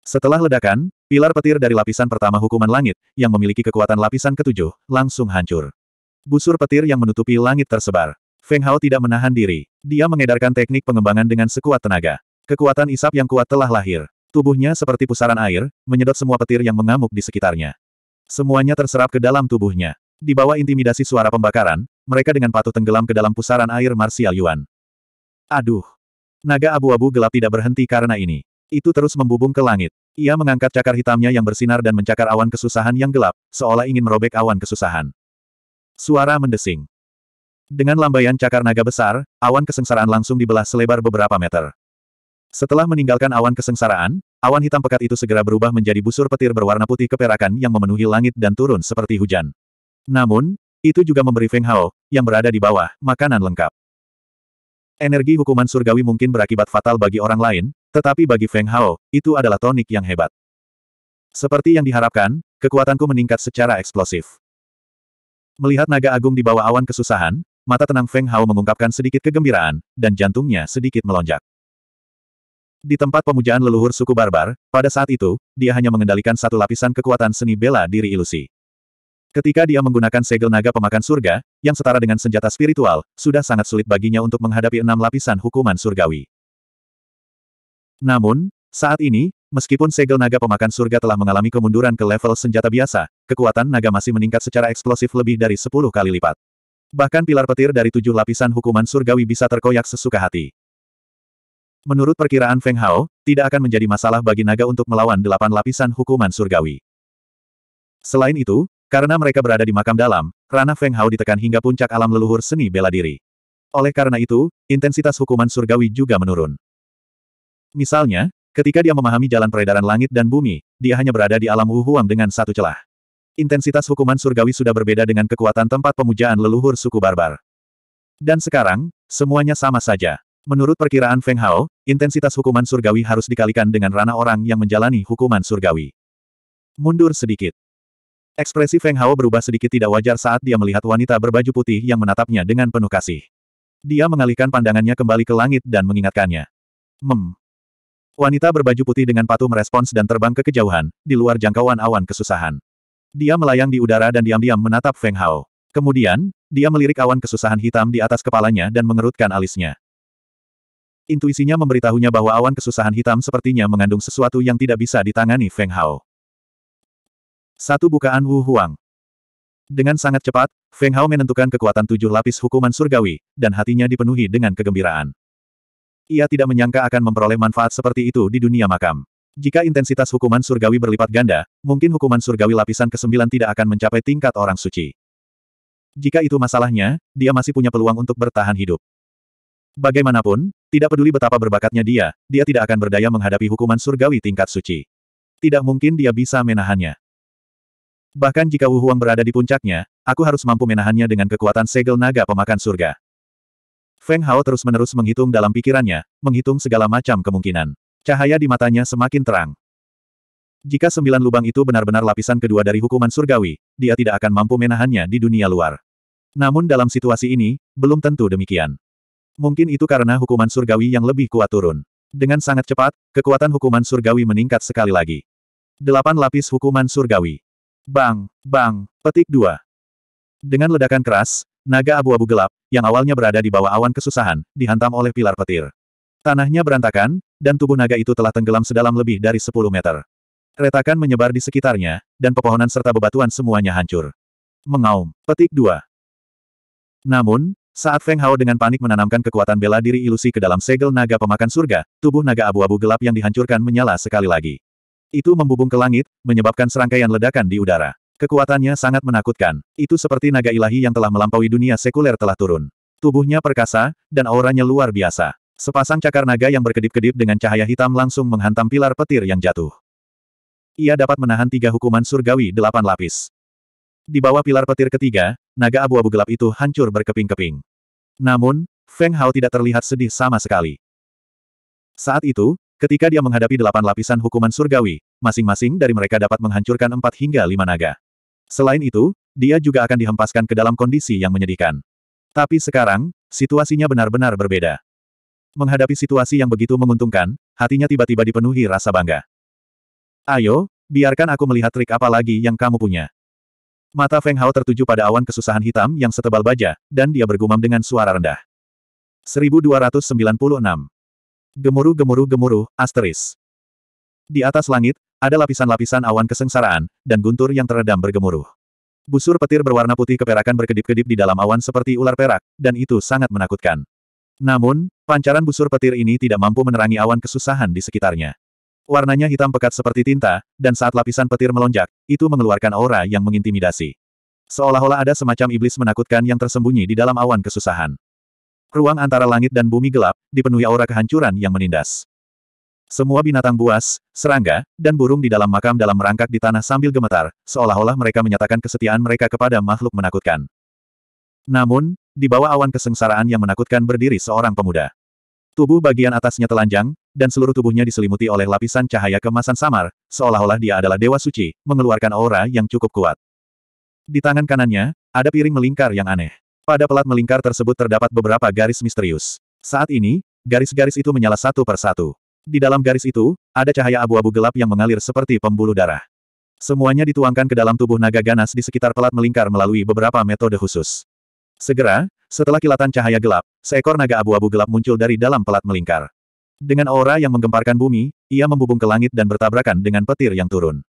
Setelah ledakan, pilar petir dari lapisan pertama hukuman langit, yang memiliki kekuatan lapisan ketujuh, langsung hancur. Busur petir yang menutupi langit tersebar. Feng Hao tidak menahan diri. Dia mengedarkan teknik pengembangan dengan sekuat tenaga. Kekuatan isap yang kuat telah lahir. Tubuhnya seperti pusaran air, menyedot semua petir yang mengamuk di sekitarnya. Semuanya terserap ke dalam tubuhnya. Di bawah intimidasi suara pembakaran, mereka dengan patuh tenggelam ke dalam pusaran air Marsial Yuan. Aduh! Naga abu-abu gelap tidak berhenti karena ini. Itu terus membubung ke langit. Ia mengangkat cakar hitamnya yang bersinar dan mencakar awan kesusahan yang gelap, seolah ingin merobek awan kesusahan. Suara mendesing. Dengan lambaian cakar naga besar, awan kesengsaraan langsung dibelah selebar beberapa meter. Setelah meninggalkan awan kesengsaraan, awan hitam pekat itu segera berubah menjadi busur petir berwarna putih keperakan yang memenuhi langit dan turun seperti hujan. Namun, itu juga memberi Feng Hao, yang berada di bawah, makanan lengkap. Energi hukuman surgawi mungkin berakibat fatal bagi orang lain, tetapi bagi Feng Hao, itu adalah tonik yang hebat. Seperti yang diharapkan, kekuatanku meningkat secara eksplosif. Melihat naga agung di bawah awan kesusahan, mata tenang Feng Hao mengungkapkan sedikit kegembiraan, dan jantungnya sedikit melonjak. Di tempat pemujaan leluhur suku barbar, pada saat itu, dia hanya mengendalikan satu lapisan kekuatan seni bela diri ilusi. Ketika dia menggunakan segel naga pemakan surga, yang setara dengan senjata spiritual, sudah sangat sulit baginya untuk menghadapi enam lapisan hukuman surgawi. Namun, saat ini, meskipun segel naga pemakan surga telah mengalami kemunduran ke level senjata biasa, kekuatan naga masih meningkat secara eksplosif lebih dari sepuluh kali lipat. Bahkan pilar petir dari tujuh lapisan hukuman surgawi bisa terkoyak sesuka hati. Menurut perkiraan Feng Hao, tidak akan menjadi masalah bagi naga untuk melawan delapan lapisan hukuman surgawi. Selain itu, karena mereka berada di makam dalam, ranah Feng Hao ditekan hingga puncak alam leluhur seni bela diri. Oleh karena itu, intensitas hukuman surgawi juga menurun. Misalnya, ketika dia memahami jalan peredaran langit dan bumi, dia hanya berada di alam wuhuang dengan satu celah. Intensitas hukuman surgawi sudah berbeda dengan kekuatan tempat pemujaan leluhur suku barbar. Dan sekarang, semuanya sama saja. Menurut perkiraan Feng Hao, intensitas hukuman surgawi harus dikalikan dengan ranah orang yang menjalani hukuman surgawi. Mundur sedikit. Ekspresi Feng Hao berubah sedikit tidak wajar saat dia melihat wanita berbaju putih yang menatapnya dengan penuh kasih. Dia mengalihkan pandangannya kembali ke langit dan mengingatkannya. Mem. Wanita berbaju putih dengan patuh merespons dan terbang ke kejauhan, di luar jangkauan awan kesusahan. Dia melayang di udara dan diam-diam menatap Feng Hao. Kemudian, dia melirik awan kesusahan hitam di atas kepalanya dan mengerutkan alisnya. Intuisinya memberitahunya bahwa awan kesusahan hitam sepertinya mengandung sesuatu yang tidak bisa ditangani Feng Hao. Satu bukaan Wu Huang. Dengan sangat cepat, Feng Hao menentukan kekuatan tujuh lapis hukuman surgawi, dan hatinya dipenuhi dengan kegembiraan. Ia tidak menyangka akan memperoleh manfaat seperti itu di dunia makam. Jika intensitas hukuman surgawi berlipat ganda, mungkin hukuman surgawi lapisan ke-9 tidak akan mencapai tingkat orang suci. Jika itu masalahnya, dia masih punya peluang untuk bertahan hidup. Bagaimanapun, tidak peduli betapa berbakatnya dia, dia tidak akan berdaya menghadapi hukuman surgawi tingkat suci. Tidak mungkin dia bisa menahannya. Bahkan jika Wu Huang berada di puncaknya, aku harus mampu menahannya dengan kekuatan segel naga pemakan surga. Feng Hao terus-menerus menghitung dalam pikirannya, menghitung segala macam kemungkinan. Cahaya di matanya semakin terang. Jika sembilan lubang itu benar-benar lapisan kedua dari hukuman surgawi, dia tidak akan mampu menahannya di dunia luar. Namun dalam situasi ini, belum tentu demikian. Mungkin itu karena hukuman surgawi yang lebih kuat turun. Dengan sangat cepat, kekuatan hukuman surgawi meningkat sekali lagi. Delapan lapis hukuman surgawi. Bang, bang, petik dua. Dengan ledakan keras, naga abu-abu gelap, yang awalnya berada di bawah awan kesusahan, dihantam oleh pilar petir. Tanahnya berantakan, dan tubuh naga itu telah tenggelam sedalam lebih dari 10 meter. Retakan menyebar di sekitarnya, dan pepohonan serta bebatuan semuanya hancur. Mengaum, petik dua. Namun, saat Feng Hao dengan panik menanamkan kekuatan bela diri ilusi ke dalam segel naga pemakan surga, tubuh naga abu-abu gelap yang dihancurkan menyala sekali lagi. Itu membubung ke langit, menyebabkan serangkaian ledakan di udara. Kekuatannya sangat menakutkan. Itu seperti naga ilahi yang telah melampaui dunia sekuler telah turun. Tubuhnya perkasa, dan auranya luar biasa. Sepasang cakar naga yang berkedip-kedip dengan cahaya hitam langsung menghantam pilar petir yang jatuh. Ia dapat menahan tiga hukuman surgawi delapan lapis. Di bawah pilar petir ketiga, naga abu-abu gelap itu hancur berkeping-keping. Namun, Feng Hao tidak terlihat sedih sama sekali. Saat itu, ketika dia menghadapi delapan lapisan hukuman surgawi, masing-masing dari mereka dapat menghancurkan empat hingga lima naga. Selain itu, dia juga akan dihempaskan ke dalam kondisi yang menyedihkan. Tapi sekarang, situasinya benar-benar berbeda. Menghadapi situasi yang begitu menguntungkan, hatinya tiba-tiba dipenuhi rasa bangga. Ayo, biarkan aku melihat trik apa lagi yang kamu punya. Mata Feng Hao tertuju pada awan kesusahan hitam yang setebal baja, dan dia bergumam dengan suara rendah. 1296. Gemuruh-gemuruh-gemuruh, asteris. Di atas langit, ada lapisan-lapisan awan kesengsaraan, dan guntur yang teredam bergemuruh. Busur petir berwarna putih keperakan berkedip-kedip di dalam awan seperti ular perak, dan itu sangat menakutkan. Namun, pancaran busur petir ini tidak mampu menerangi awan kesusahan di sekitarnya. Warnanya hitam pekat seperti tinta, dan saat lapisan petir melonjak, itu mengeluarkan aura yang mengintimidasi. Seolah-olah ada semacam iblis menakutkan yang tersembunyi di dalam awan kesusahan. Ruang antara langit dan bumi gelap, dipenuhi aura kehancuran yang menindas. Semua binatang buas, serangga, dan burung di dalam makam dalam merangkak di tanah sambil gemetar, seolah-olah mereka menyatakan kesetiaan mereka kepada makhluk menakutkan. Namun, di bawah awan kesengsaraan yang menakutkan berdiri seorang pemuda. Tubuh bagian atasnya telanjang, dan seluruh tubuhnya diselimuti oleh lapisan cahaya kemasan samar, seolah-olah dia adalah dewa suci, mengeluarkan aura yang cukup kuat. Di tangan kanannya, ada piring melingkar yang aneh. Pada pelat melingkar tersebut terdapat beberapa garis misterius. Saat ini, garis-garis itu menyala satu per satu. Di dalam garis itu, ada cahaya abu-abu gelap yang mengalir seperti pembuluh darah. Semuanya dituangkan ke dalam tubuh naga ganas di sekitar pelat melingkar melalui beberapa metode khusus. Segera, setelah kilatan cahaya gelap, seekor naga abu-abu gelap muncul dari dalam pelat melingkar. Dengan aura yang menggemparkan bumi, ia membubung ke langit dan bertabrakan dengan petir yang turun.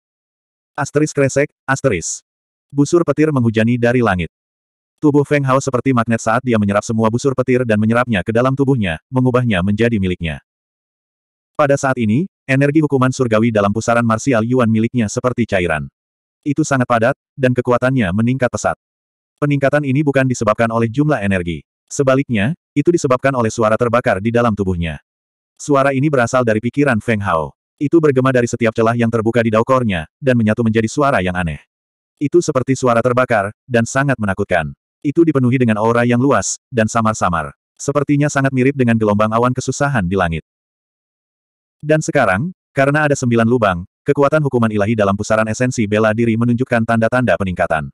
Asteris kresek, asteris. Busur petir menghujani dari langit. Tubuh Feng Hao seperti magnet saat dia menyerap semua busur petir dan menyerapnya ke dalam tubuhnya, mengubahnya menjadi miliknya. Pada saat ini, energi hukuman surgawi dalam pusaran Martial Yuan miliknya seperti cairan. Itu sangat padat, dan kekuatannya meningkat pesat. Peningkatan ini bukan disebabkan oleh jumlah energi. Sebaliknya, itu disebabkan oleh suara terbakar di dalam tubuhnya. Suara ini berasal dari pikiran Feng Hao. Itu bergema dari setiap celah yang terbuka di daukornya, dan menyatu menjadi suara yang aneh. Itu seperti suara terbakar, dan sangat menakutkan. Itu dipenuhi dengan aura yang luas, dan samar-samar. Sepertinya sangat mirip dengan gelombang awan kesusahan di langit. Dan sekarang, karena ada sembilan lubang, kekuatan hukuman ilahi dalam pusaran esensi bela diri menunjukkan tanda-tanda peningkatan.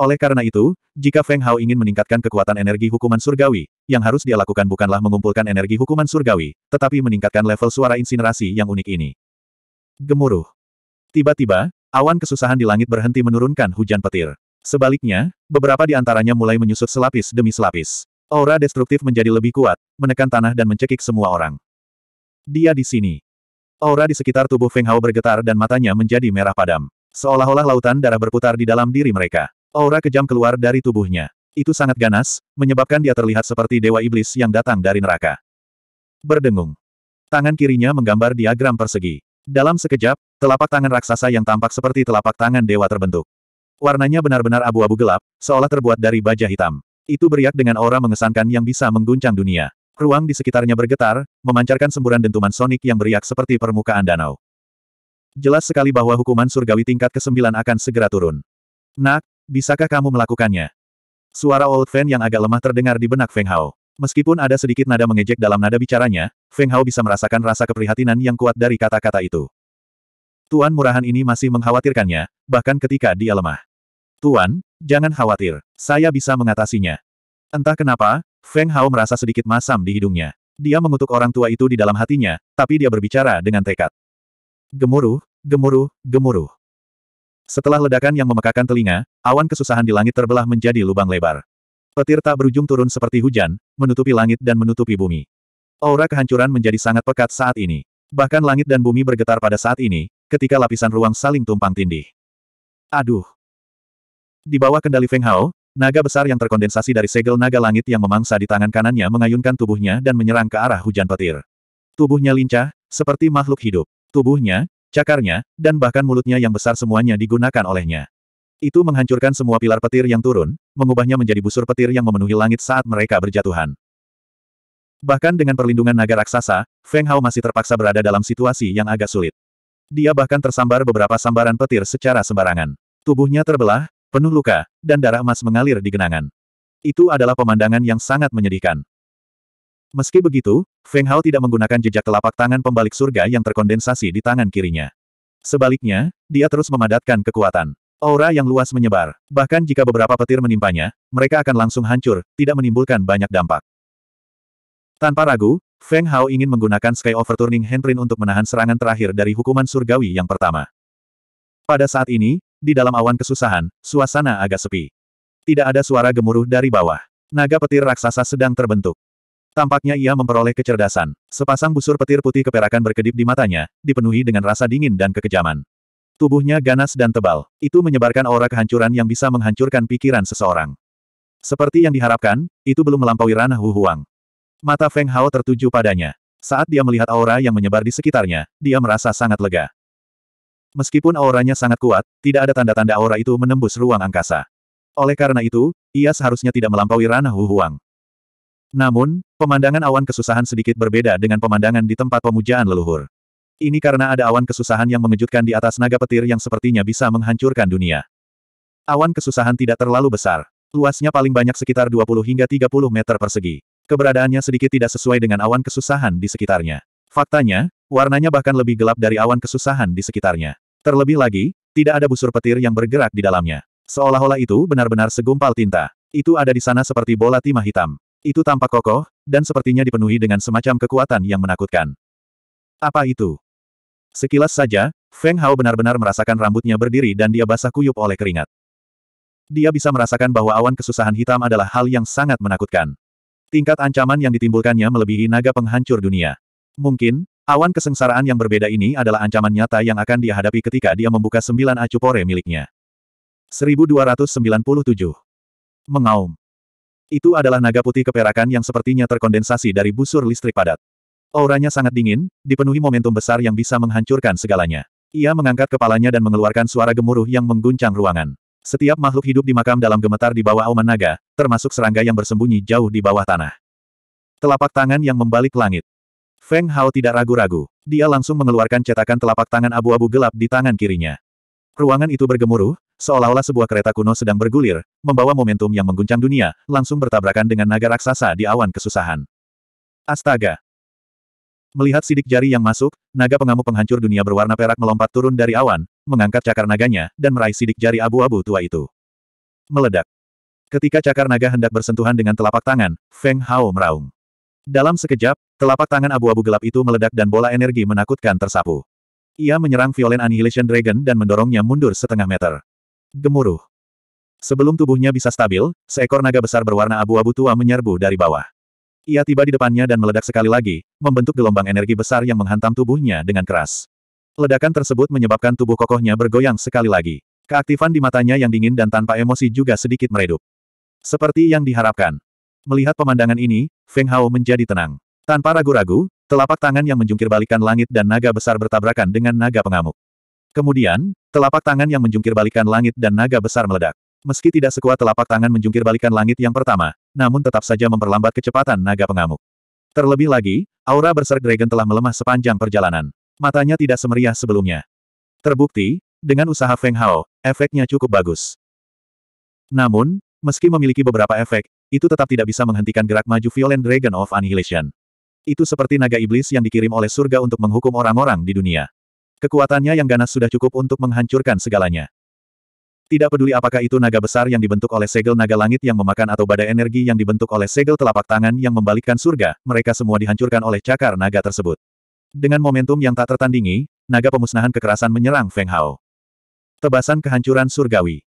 Oleh karena itu, jika Feng Hao ingin meningkatkan kekuatan energi hukuman surgawi, yang harus dia lakukan bukanlah mengumpulkan energi hukuman surgawi, tetapi meningkatkan level suara insinerasi yang unik ini. Gemuruh. Tiba-tiba, awan kesusahan di langit berhenti menurunkan hujan petir. Sebaliknya, beberapa di antaranya mulai menyusut selapis demi selapis. Aura destruktif menjadi lebih kuat, menekan tanah dan mencekik semua orang. Dia di sini. Aura di sekitar tubuh Feng Hao bergetar dan matanya menjadi merah padam. Seolah-olah lautan darah berputar di dalam diri mereka. Aura kejam keluar dari tubuhnya. Itu sangat ganas, menyebabkan dia terlihat seperti dewa iblis yang datang dari neraka. Berdengung. Tangan kirinya menggambar diagram persegi. Dalam sekejap, telapak tangan raksasa yang tampak seperti telapak tangan dewa terbentuk. Warnanya benar-benar abu-abu gelap, seolah terbuat dari baja hitam. Itu beriak dengan aura mengesankan yang bisa mengguncang dunia. Ruang di sekitarnya bergetar, memancarkan semburan dentuman sonik yang beriak seperti permukaan danau. Jelas sekali bahwa hukuman surgawi tingkat ke-9 akan segera turun. Nak, Bisakah kamu melakukannya? Suara Old Fan yang agak lemah terdengar di benak Feng Hao. Meskipun ada sedikit nada mengejek dalam nada bicaranya, Feng Hao bisa merasakan rasa keprihatinan yang kuat dari kata-kata itu. Tuan murahan ini masih mengkhawatirkannya, bahkan ketika dia lemah. Tuan, jangan khawatir, saya bisa mengatasinya. Entah kenapa, Feng Hao merasa sedikit masam di hidungnya. Dia mengutuk orang tua itu di dalam hatinya, tapi dia berbicara dengan tekad. Gemuruh, gemuruh, gemuruh. Setelah ledakan yang memekakan telinga, awan kesusahan di langit terbelah menjadi lubang lebar. Petir tak berujung turun seperti hujan, menutupi langit dan menutupi bumi. Aura kehancuran menjadi sangat pekat saat ini. Bahkan langit dan bumi bergetar pada saat ini, ketika lapisan ruang saling tumpang tindih. Aduh. Di bawah kendali Feng Hao, naga besar yang terkondensasi dari segel naga langit yang memangsa di tangan kanannya mengayunkan tubuhnya dan menyerang ke arah hujan petir. Tubuhnya lincah, seperti makhluk hidup. Tubuhnya, cakarnya, dan bahkan mulutnya yang besar semuanya digunakan olehnya. Itu menghancurkan semua pilar petir yang turun, mengubahnya menjadi busur petir yang memenuhi langit saat mereka berjatuhan. Bahkan dengan perlindungan naga raksasa, Feng Hao masih terpaksa berada dalam situasi yang agak sulit. Dia bahkan tersambar beberapa sambaran petir secara sembarangan. Tubuhnya terbelah, penuh luka, dan darah emas mengalir di genangan. Itu adalah pemandangan yang sangat menyedihkan. Meski begitu, Feng Hao tidak menggunakan jejak telapak tangan pembalik surga yang terkondensasi di tangan kirinya. Sebaliknya, dia terus memadatkan kekuatan. Aura yang luas menyebar. Bahkan jika beberapa petir menimpanya, mereka akan langsung hancur, tidak menimbulkan banyak dampak. Tanpa ragu, Feng Hao ingin menggunakan Sky Overturning Handprint untuk menahan serangan terakhir dari hukuman surgawi yang pertama. Pada saat ini, di dalam awan kesusahan, suasana agak sepi. Tidak ada suara gemuruh dari bawah. Naga petir raksasa sedang terbentuk. Tampaknya ia memperoleh kecerdasan. Sepasang busur petir putih keperakan berkedip di matanya, dipenuhi dengan rasa dingin dan kekejaman. Tubuhnya ganas dan tebal. Itu menyebarkan aura kehancuran yang bisa menghancurkan pikiran seseorang. Seperti yang diharapkan, itu belum melampaui ranah Hu Huang. Mata Feng Hao tertuju padanya. Saat dia melihat aura yang menyebar di sekitarnya, dia merasa sangat lega. Meskipun auranya sangat kuat, tidak ada tanda-tanda aura itu menembus ruang angkasa. Oleh karena itu, ia seharusnya tidak melampaui ranah Hu Huang. Namun, pemandangan awan kesusahan sedikit berbeda dengan pemandangan di tempat pemujaan leluhur. Ini karena ada awan kesusahan yang mengejutkan di atas naga petir yang sepertinya bisa menghancurkan dunia. Awan kesusahan tidak terlalu besar. Luasnya paling banyak sekitar 20 hingga 30 meter persegi. Keberadaannya sedikit tidak sesuai dengan awan kesusahan di sekitarnya. Faktanya, warnanya bahkan lebih gelap dari awan kesusahan di sekitarnya. Terlebih lagi, tidak ada busur petir yang bergerak di dalamnya. Seolah-olah itu benar-benar segumpal tinta. Itu ada di sana seperti bola timah hitam. Itu tampak kokoh, dan sepertinya dipenuhi dengan semacam kekuatan yang menakutkan. Apa itu? Sekilas saja, Feng Hao benar-benar merasakan rambutnya berdiri dan dia basah kuyup oleh keringat. Dia bisa merasakan bahwa awan kesusahan hitam adalah hal yang sangat menakutkan. Tingkat ancaman yang ditimbulkannya melebihi naga penghancur dunia. Mungkin, awan kesengsaraan yang berbeda ini adalah ancaman nyata yang akan dihadapi ketika dia membuka sembilan acupore miliknya. 1297. Mengaum. Itu adalah naga putih keperakan yang sepertinya terkondensasi dari busur listrik padat. Auranya sangat dingin, dipenuhi momentum besar yang bisa menghancurkan segalanya. Ia mengangkat kepalanya dan mengeluarkan suara gemuruh yang mengguncang ruangan. Setiap makhluk hidup di makam dalam gemetar di bawah auman naga, termasuk serangga yang bersembunyi jauh di bawah tanah. Telapak tangan yang membalik langit. Feng Hao tidak ragu-ragu. Dia langsung mengeluarkan cetakan telapak tangan abu-abu gelap di tangan kirinya. Ruangan itu bergemuruh, seolah-olah sebuah kereta kuno sedang bergulir, membawa momentum yang mengguncang dunia, langsung bertabrakan dengan naga raksasa di awan kesusahan. Astaga! Melihat sidik jari yang masuk, naga pengamuk penghancur dunia berwarna perak melompat turun dari awan, mengangkat cakar naganya, dan meraih sidik jari abu-abu tua itu. Meledak. Ketika cakar naga hendak bersentuhan dengan telapak tangan, Feng Hao meraung. Dalam sekejap, telapak tangan abu-abu gelap itu meledak dan bola energi menakutkan tersapu. Ia menyerang Violent Annihilation Dragon dan mendorongnya mundur setengah meter. Gemuruh. Sebelum tubuhnya bisa stabil, seekor naga besar berwarna abu-abu tua menyerbu dari bawah. Ia tiba di depannya dan meledak sekali lagi, membentuk gelombang energi besar yang menghantam tubuhnya dengan keras. Ledakan tersebut menyebabkan tubuh kokohnya bergoyang sekali lagi. Keaktifan di matanya yang dingin dan tanpa emosi juga sedikit meredup. Seperti yang diharapkan. Melihat pemandangan ini, Feng Hao menjadi tenang. Tanpa ragu-ragu, telapak tangan yang menjungkir balikan langit dan naga besar bertabrakan dengan naga pengamuk. Kemudian, Telapak tangan yang menjungkir balikan langit dan naga besar meledak. Meski tidak sekuat telapak tangan menjungkir balikan langit yang pertama, namun tetap saja memperlambat kecepatan naga pengamuk. Terlebih lagi, aura berserk Dragon telah melemah sepanjang perjalanan. Matanya tidak semeriah sebelumnya. Terbukti, dengan usaha Feng Hao, efeknya cukup bagus. Namun, meski memiliki beberapa efek, itu tetap tidak bisa menghentikan gerak maju Violent Dragon of Annihilation. Itu seperti naga iblis yang dikirim oleh surga untuk menghukum orang-orang di dunia. Kekuatannya yang ganas sudah cukup untuk menghancurkan segalanya. Tidak peduli apakah itu naga besar yang dibentuk oleh segel naga langit yang memakan atau badai energi yang dibentuk oleh segel telapak tangan yang membalikkan surga, mereka semua dihancurkan oleh cakar naga tersebut. Dengan momentum yang tak tertandingi, naga pemusnahan kekerasan menyerang Feng Hao. Tebasan kehancuran surgawi.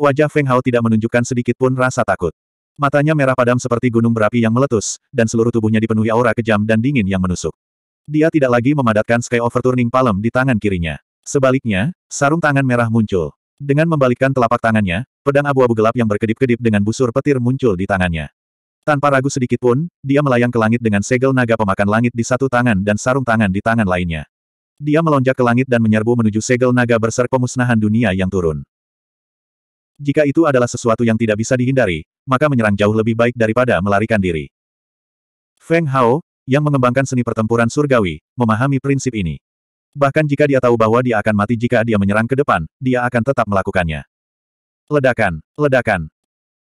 Wajah Feng Hao tidak menunjukkan sedikit pun rasa takut. Matanya merah padam seperti gunung berapi yang meletus, dan seluruh tubuhnya dipenuhi aura kejam dan dingin yang menusuk. Dia tidak lagi memadatkan Sky Overturning Palm di tangan kirinya. Sebaliknya, sarung tangan merah muncul. Dengan membalikkan telapak tangannya, pedang abu-abu gelap yang berkedip-kedip dengan busur petir muncul di tangannya. Tanpa ragu sedikit pun, dia melayang ke langit dengan segel naga pemakan langit di satu tangan dan sarung tangan di tangan lainnya. Dia melonjak ke langit dan menyerbu menuju segel naga berserk pemusnahan dunia yang turun. Jika itu adalah sesuatu yang tidak bisa dihindari, maka menyerang jauh lebih baik daripada melarikan diri. Feng Hao, yang mengembangkan seni pertempuran surgawi, memahami prinsip ini. Bahkan jika dia tahu bahwa dia akan mati jika dia menyerang ke depan, dia akan tetap melakukannya. Ledakan, ledakan.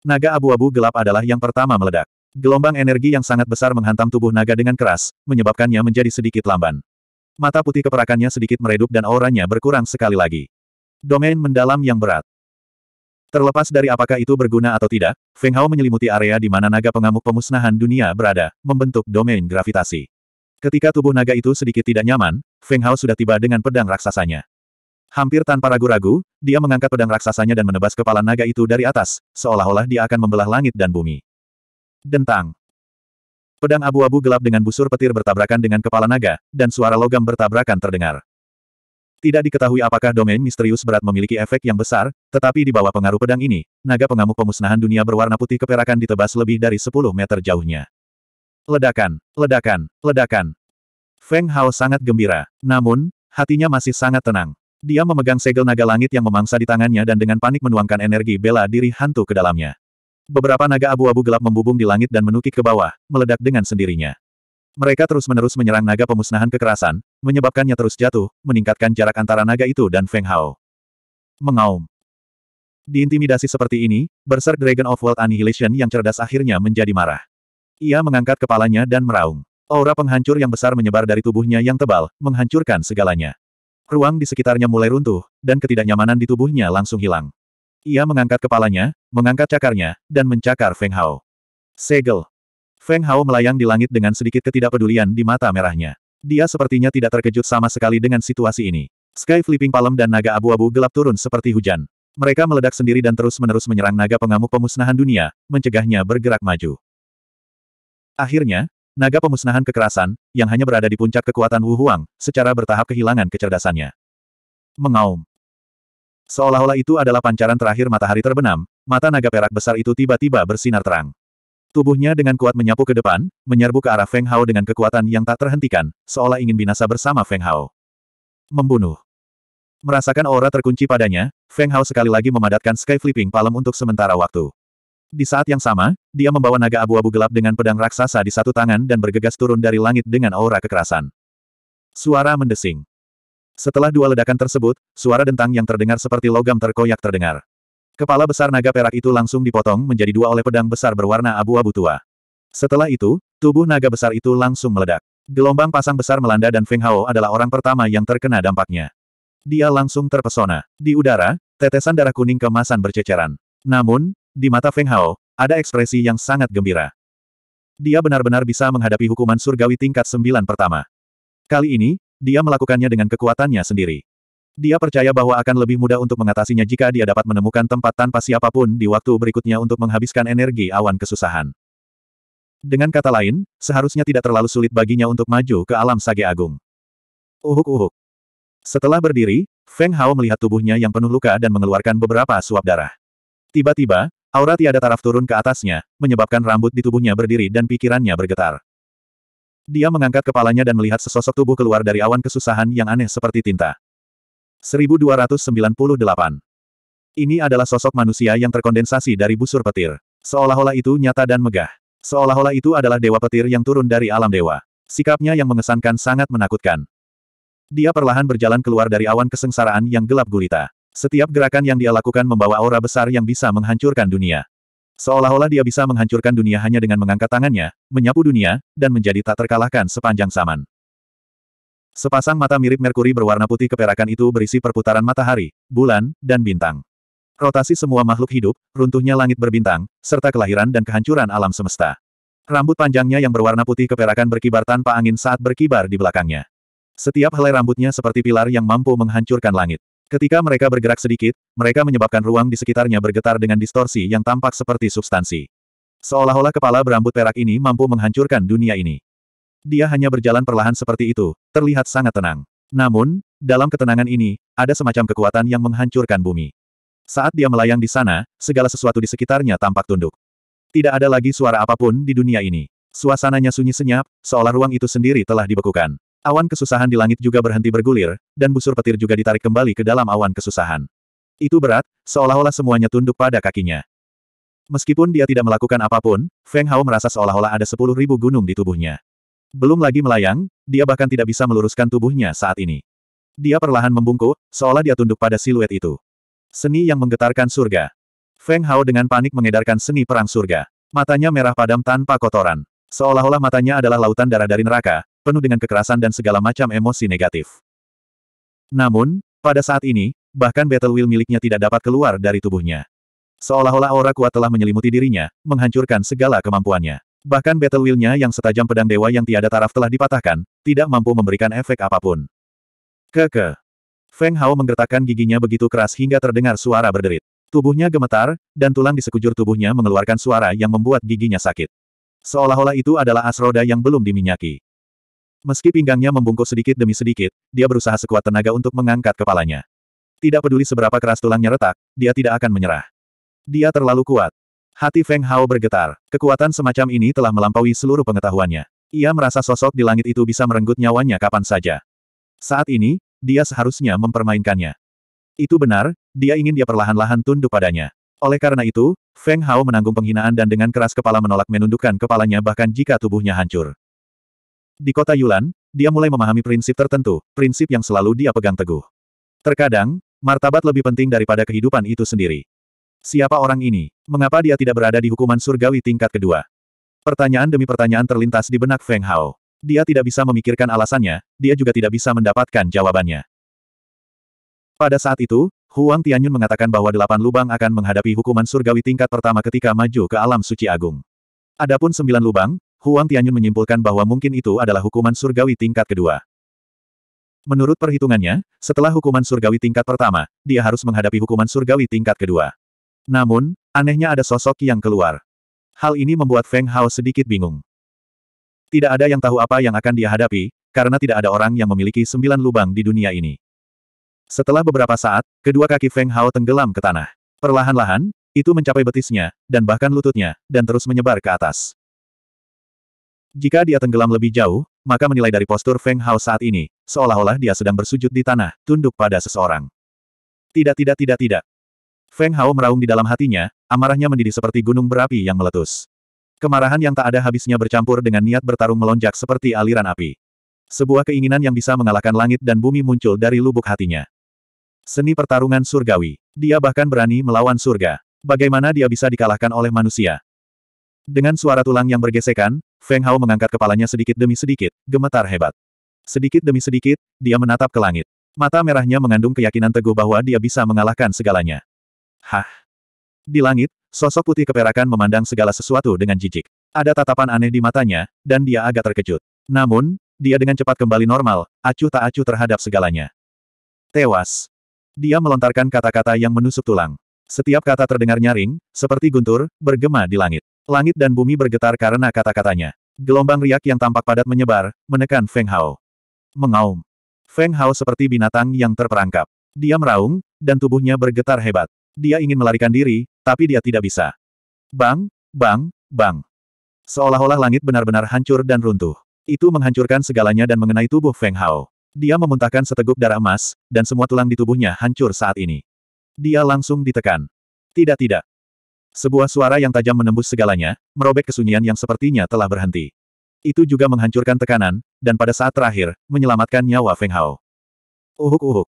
Naga abu-abu gelap adalah yang pertama meledak. Gelombang energi yang sangat besar menghantam tubuh naga dengan keras, menyebabkannya menjadi sedikit lamban. Mata putih keperakannya sedikit meredup dan auranya berkurang sekali lagi. Domain mendalam yang berat. Terlepas dari apakah itu berguna atau tidak, Feng Hao menyelimuti area di mana naga pengamuk pemusnahan dunia berada, membentuk domain gravitasi. Ketika tubuh naga itu sedikit tidak nyaman, Feng Hao sudah tiba dengan pedang raksasanya. Hampir tanpa ragu-ragu, dia mengangkat pedang raksasanya dan menebas kepala naga itu dari atas, seolah-olah dia akan membelah langit dan bumi. Dentang. Pedang abu-abu gelap dengan busur petir bertabrakan dengan kepala naga, dan suara logam bertabrakan terdengar. Tidak diketahui apakah domain misterius berat memiliki efek yang besar, tetapi di bawah pengaruh pedang ini, naga pengamuk pemusnahan dunia berwarna putih keperakan ditebas lebih dari 10 meter jauhnya. Ledakan, ledakan, ledakan. Feng Hao sangat gembira, namun, hatinya masih sangat tenang. Dia memegang segel naga langit yang memangsa di tangannya dan dengan panik menuangkan energi bela diri hantu ke dalamnya. Beberapa naga abu-abu gelap membubung di langit dan menukik ke bawah, meledak dengan sendirinya. Mereka terus-menerus menyerang naga pemusnahan kekerasan, menyebabkannya terus jatuh, meningkatkan jarak antara naga itu dan Feng Hao. Mengaum. Diintimidasi seperti ini, Berserk Dragon of World Annihilation yang cerdas akhirnya menjadi marah. Ia mengangkat kepalanya dan meraung. Aura penghancur yang besar menyebar dari tubuhnya yang tebal, menghancurkan segalanya. Ruang di sekitarnya mulai runtuh, dan ketidaknyamanan di tubuhnya langsung hilang. Ia mengangkat kepalanya, mengangkat cakarnya, dan mencakar Feng Hao. Segel. Feng Hao melayang di langit dengan sedikit ketidakpedulian di mata merahnya. Dia sepertinya tidak terkejut sama sekali dengan situasi ini. Sky Flipping Palem dan naga abu-abu gelap turun seperti hujan. Mereka meledak sendiri dan terus-menerus menyerang naga pengamuk pemusnahan dunia, mencegahnya bergerak maju. Akhirnya, naga pemusnahan kekerasan, yang hanya berada di puncak kekuatan Wu Huang, secara bertahap kehilangan kecerdasannya. Mengaum. Seolah-olah itu adalah pancaran terakhir matahari terbenam, mata naga perak besar itu tiba-tiba bersinar terang. Tubuhnya dengan kuat menyapu ke depan, menyerbu ke arah Feng Hao dengan kekuatan yang tak terhentikan, seolah ingin binasa bersama Feng Hao. Membunuh. Merasakan aura terkunci padanya, Feng Hao sekali lagi memadatkan Sky Flipping Palem untuk sementara waktu. Di saat yang sama, dia membawa naga abu-abu gelap dengan pedang raksasa di satu tangan dan bergegas turun dari langit dengan aura kekerasan. Suara mendesing. Setelah dua ledakan tersebut, suara dentang yang terdengar seperti logam terkoyak terdengar. Kepala besar naga perak itu langsung dipotong menjadi dua oleh pedang besar berwarna abu-abu tua. Setelah itu, tubuh naga besar itu langsung meledak. Gelombang pasang besar melanda dan Feng Hao adalah orang pertama yang terkena dampaknya. Dia langsung terpesona. Di udara, tetesan darah kuning kemasan berceceran. Namun, di mata Feng Hao, ada ekspresi yang sangat gembira. Dia benar-benar bisa menghadapi hukuman surgawi tingkat sembilan pertama. Kali ini, dia melakukannya dengan kekuatannya sendiri. Dia percaya bahwa akan lebih mudah untuk mengatasinya jika dia dapat menemukan tempat tanpa siapapun di waktu berikutnya untuk menghabiskan energi awan kesusahan. Dengan kata lain, seharusnya tidak terlalu sulit baginya untuk maju ke alam sage agung. Uhuk-uhuk. Setelah berdiri, Feng Hao melihat tubuhnya yang penuh luka dan mengeluarkan beberapa suap darah. Tiba-tiba, aura tiada taraf turun ke atasnya, menyebabkan rambut di tubuhnya berdiri dan pikirannya bergetar. Dia mengangkat kepalanya dan melihat sesosok tubuh keluar dari awan kesusahan yang aneh seperti tinta. 1298. Ini adalah sosok manusia yang terkondensasi dari busur petir. Seolah-olah itu nyata dan megah. Seolah-olah itu adalah dewa petir yang turun dari alam dewa. Sikapnya yang mengesankan sangat menakutkan. Dia perlahan berjalan keluar dari awan kesengsaraan yang gelap gulita. Setiap gerakan yang dia lakukan membawa aura besar yang bisa menghancurkan dunia. Seolah-olah dia bisa menghancurkan dunia hanya dengan mengangkat tangannya, menyapu dunia, dan menjadi tak terkalahkan sepanjang zaman. Sepasang mata mirip Merkuri berwarna putih keperakan itu berisi perputaran matahari, bulan, dan bintang. Rotasi semua makhluk hidup, runtuhnya langit berbintang, serta kelahiran dan kehancuran alam semesta. Rambut panjangnya yang berwarna putih keperakan berkibar tanpa angin saat berkibar di belakangnya. Setiap helai rambutnya seperti pilar yang mampu menghancurkan langit. Ketika mereka bergerak sedikit, mereka menyebabkan ruang di sekitarnya bergetar dengan distorsi yang tampak seperti substansi. Seolah-olah kepala berambut perak ini mampu menghancurkan dunia ini. Dia hanya berjalan perlahan seperti itu, terlihat sangat tenang. Namun, dalam ketenangan ini, ada semacam kekuatan yang menghancurkan bumi. Saat dia melayang di sana, segala sesuatu di sekitarnya tampak tunduk. Tidak ada lagi suara apapun di dunia ini. Suasananya sunyi senyap, seolah ruang itu sendiri telah dibekukan. Awan kesusahan di langit juga berhenti bergulir, dan busur petir juga ditarik kembali ke dalam awan kesusahan. Itu berat, seolah-olah semuanya tunduk pada kakinya. Meskipun dia tidak melakukan apapun, Feng Hao merasa seolah-olah ada sepuluh ribu gunung di tubuhnya. Belum lagi melayang, dia bahkan tidak bisa meluruskan tubuhnya saat ini. Dia perlahan membungkuk, seolah dia tunduk pada siluet itu. Seni yang menggetarkan surga. Feng Hao dengan panik mengedarkan seni perang surga. Matanya merah padam tanpa kotoran. Seolah-olah matanya adalah lautan darah dari neraka, penuh dengan kekerasan dan segala macam emosi negatif. Namun, pada saat ini, bahkan battle will miliknya tidak dapat keluar dari tubuhnya. Seolah-olah aura kuat telah menyelimuti dirinya, menghancurkan segala kemampuannya. Bahkan battle wheel-nya yang setajam pedang dewa yang tiada taraf telah dipatahkan, tidak mampu memberikan efek apapun. Keke. Feng Hao menggertakkan giginya begitu keras hingga terdengar suara berderit. Tubuhnya gemetar, dan tulang di sekujur tubuhnya mengeluarkan suara yang membuat giginya sakit. Seolah-olah itu adalah as roda yang belum diminyaki. Meski pinggangnya membungkuk sedikit demi sedikit, dia berusaha sekuat tenaga untuk mengangkat kepalanya. Tidak peduli seberapa keras tulangnya retak, dia tidak akan menyerah. Dia terlalu kuat. Hati Feng Hao bergetar. Kekuatan semacam ini telah melampaui seluruh pengetahuannya. Ia merasa sosok di langit itu bisa merenggut nyawanya kapan saja. Saat ini, dia seharusnya mempermainkannya. Itu benar, dia ingin dia perlahan-lahan tunduk padanya. Oleh karena itu, Feng Hao menanggung penghinaan dan dengan keras kepala menolak menundukkan kepalanya bahkan jika tubuhnya hancur. Di kota Yulan, dia mulai memahami prinsip tertentu, prinsip yang selalu dia pegang teguh. Terkadang, martabat lebih penting daripada kehidupan itu sendiri. Siapa orang ini? Mengapa dia tidak berada di hukuman surgawi tingkat kedua? Pertanyaan demi pertanyaan terlintas di benak Feng Hao. Dia tidak bisa memikirkan alasannya, dia juga tidak bisa mendapatkan jawabannya. Pada saat itu, Huang Tianyun mengatakan bahwa delapan lubang akan menghadapi hukuman surgawi tingkat pertama ketika maju ke alam suci agung. Adapun sembilan lubang, Huang Tianyun menyimpulkan bahwa mungkin itu adalah hukuman surgawi tingkat kedua. Menurut perhitungannya, setelah hukuman surgawi tingkat pertama, dia harus menghadapi hukuman surgawi tingkat kedua. Namun, anehnya ada sosok yang keluar. Hal ini membuat Feng Hao sedikit bingung. Tidak ada yang tahu apa yang akan dia hadapi, karena tidak ada orang yang memiliki sembilan lubang di dunia ini. Setelah beberapa saat, kedua kaki Feng Hao tenggelam ke tanah. Perlahan-lahan, itu mencapai betisnya, dan bahkan lututnya, dan terus menyebar ke atas. Jika dia tenggelam lebih jauh, maka menilai dari postur Feng Hao saat ini, seolah-olah dia sedang bersujud di tanah, tunduk pada seseorang. Tidak tidak tidak tidak, Feng Hao meraung di dalam hatinya, amarahnya mendidih seperti gunung berapi yang meletus. Kemarahan yang tak ada habisnya bercampur dengan niat bertarung melonjak seperti aliran api. Sebuah keinginan yang bisa mengalahkan langit dan bumi muncul dari lubuk hatinya. Seni pertarungan surgawi. Dia bahkan berani melawan surga. Bagaimana dia bisa dikalahkan oleh manusia? Dengan suara tulang yang bergesekan, Feng Hao mengangkat kepalanya sedikit demi sedikit, gemetar hebat. Sedikit demi sedikit, dia menatap ke langit. Mata merahnya mengandung keyakinan teguh bahwa dia bisa mengalahkan segalanya. Hah? Di langit, sosok putih keperakan memandang segala sesuatu dengan jijik. Ada tatapan aneh di matanya, dan dia agak terkejut. Namun, dia dengan cepat kembali normal, acuh tak acuh terhadap segalanya. Tewas. Dia melontarkan kata-kata yang menusuk tulang. Setiap kata terdengar nyaring, seperti guntur, bergema di langit. Langit dan bumi bergetar karena kata-katanya. Gelombang riak yang tampak padat menyebar, menekan Feng Hao. Mengaum. Feng Hao seperti binatang yang terperangkap. Dia meraung, dan tubuhnya bergetar hebat. Dia ingin melarikan diri, tapi dia tidak bisa. Bang, bang, bang. Seolah-olah langit benar-benar hancur dan runtuh. Itu menghancurkan segalanya dan mengenai tubuh Feng Hao. Dia memuntahkan seteguk darah emas, dan semua tulang di tubuhnya hancur saat ini. Dia langsung ditekan. Tidak tidak. Sebuah suara yang tajam menembus segalanya, merobek kesunyian yang sepertinya telah berhenti. Itu juga menghancurkan tekanan, dan pada saat terakhir, menyelamatkan nyawa Feng Hao. Uhuk-uhuk.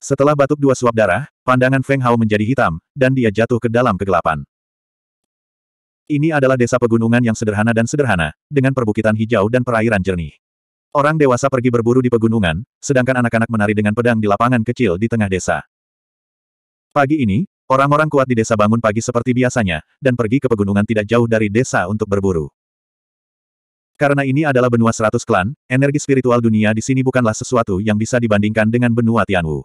Setelah batuk dua suap darah, pandangan Feng Hao menjadi hitam, dan dia jatuh ke dalam kegelapan. Ini adalah desa pegunungan yang sederhana dan sederhana, dengan perbukitan hijau dan perairan jernih. Orang dewasa pergi berburu di pegunungan, sedangkan anak-anak menari dengan pedang di lapangan kecil di tengah desa. Pagi ini, orang-orang kuat di desa bangun pagi seperti biasanya, dan pergi ke pegunungan tidak jauh dari desa untuk berburu. Karena ini adalah benua seratus klan, energi spiritual dunia di sini bukanlah sesuatu yang bisa dibandingkan dengan benua Tianwu.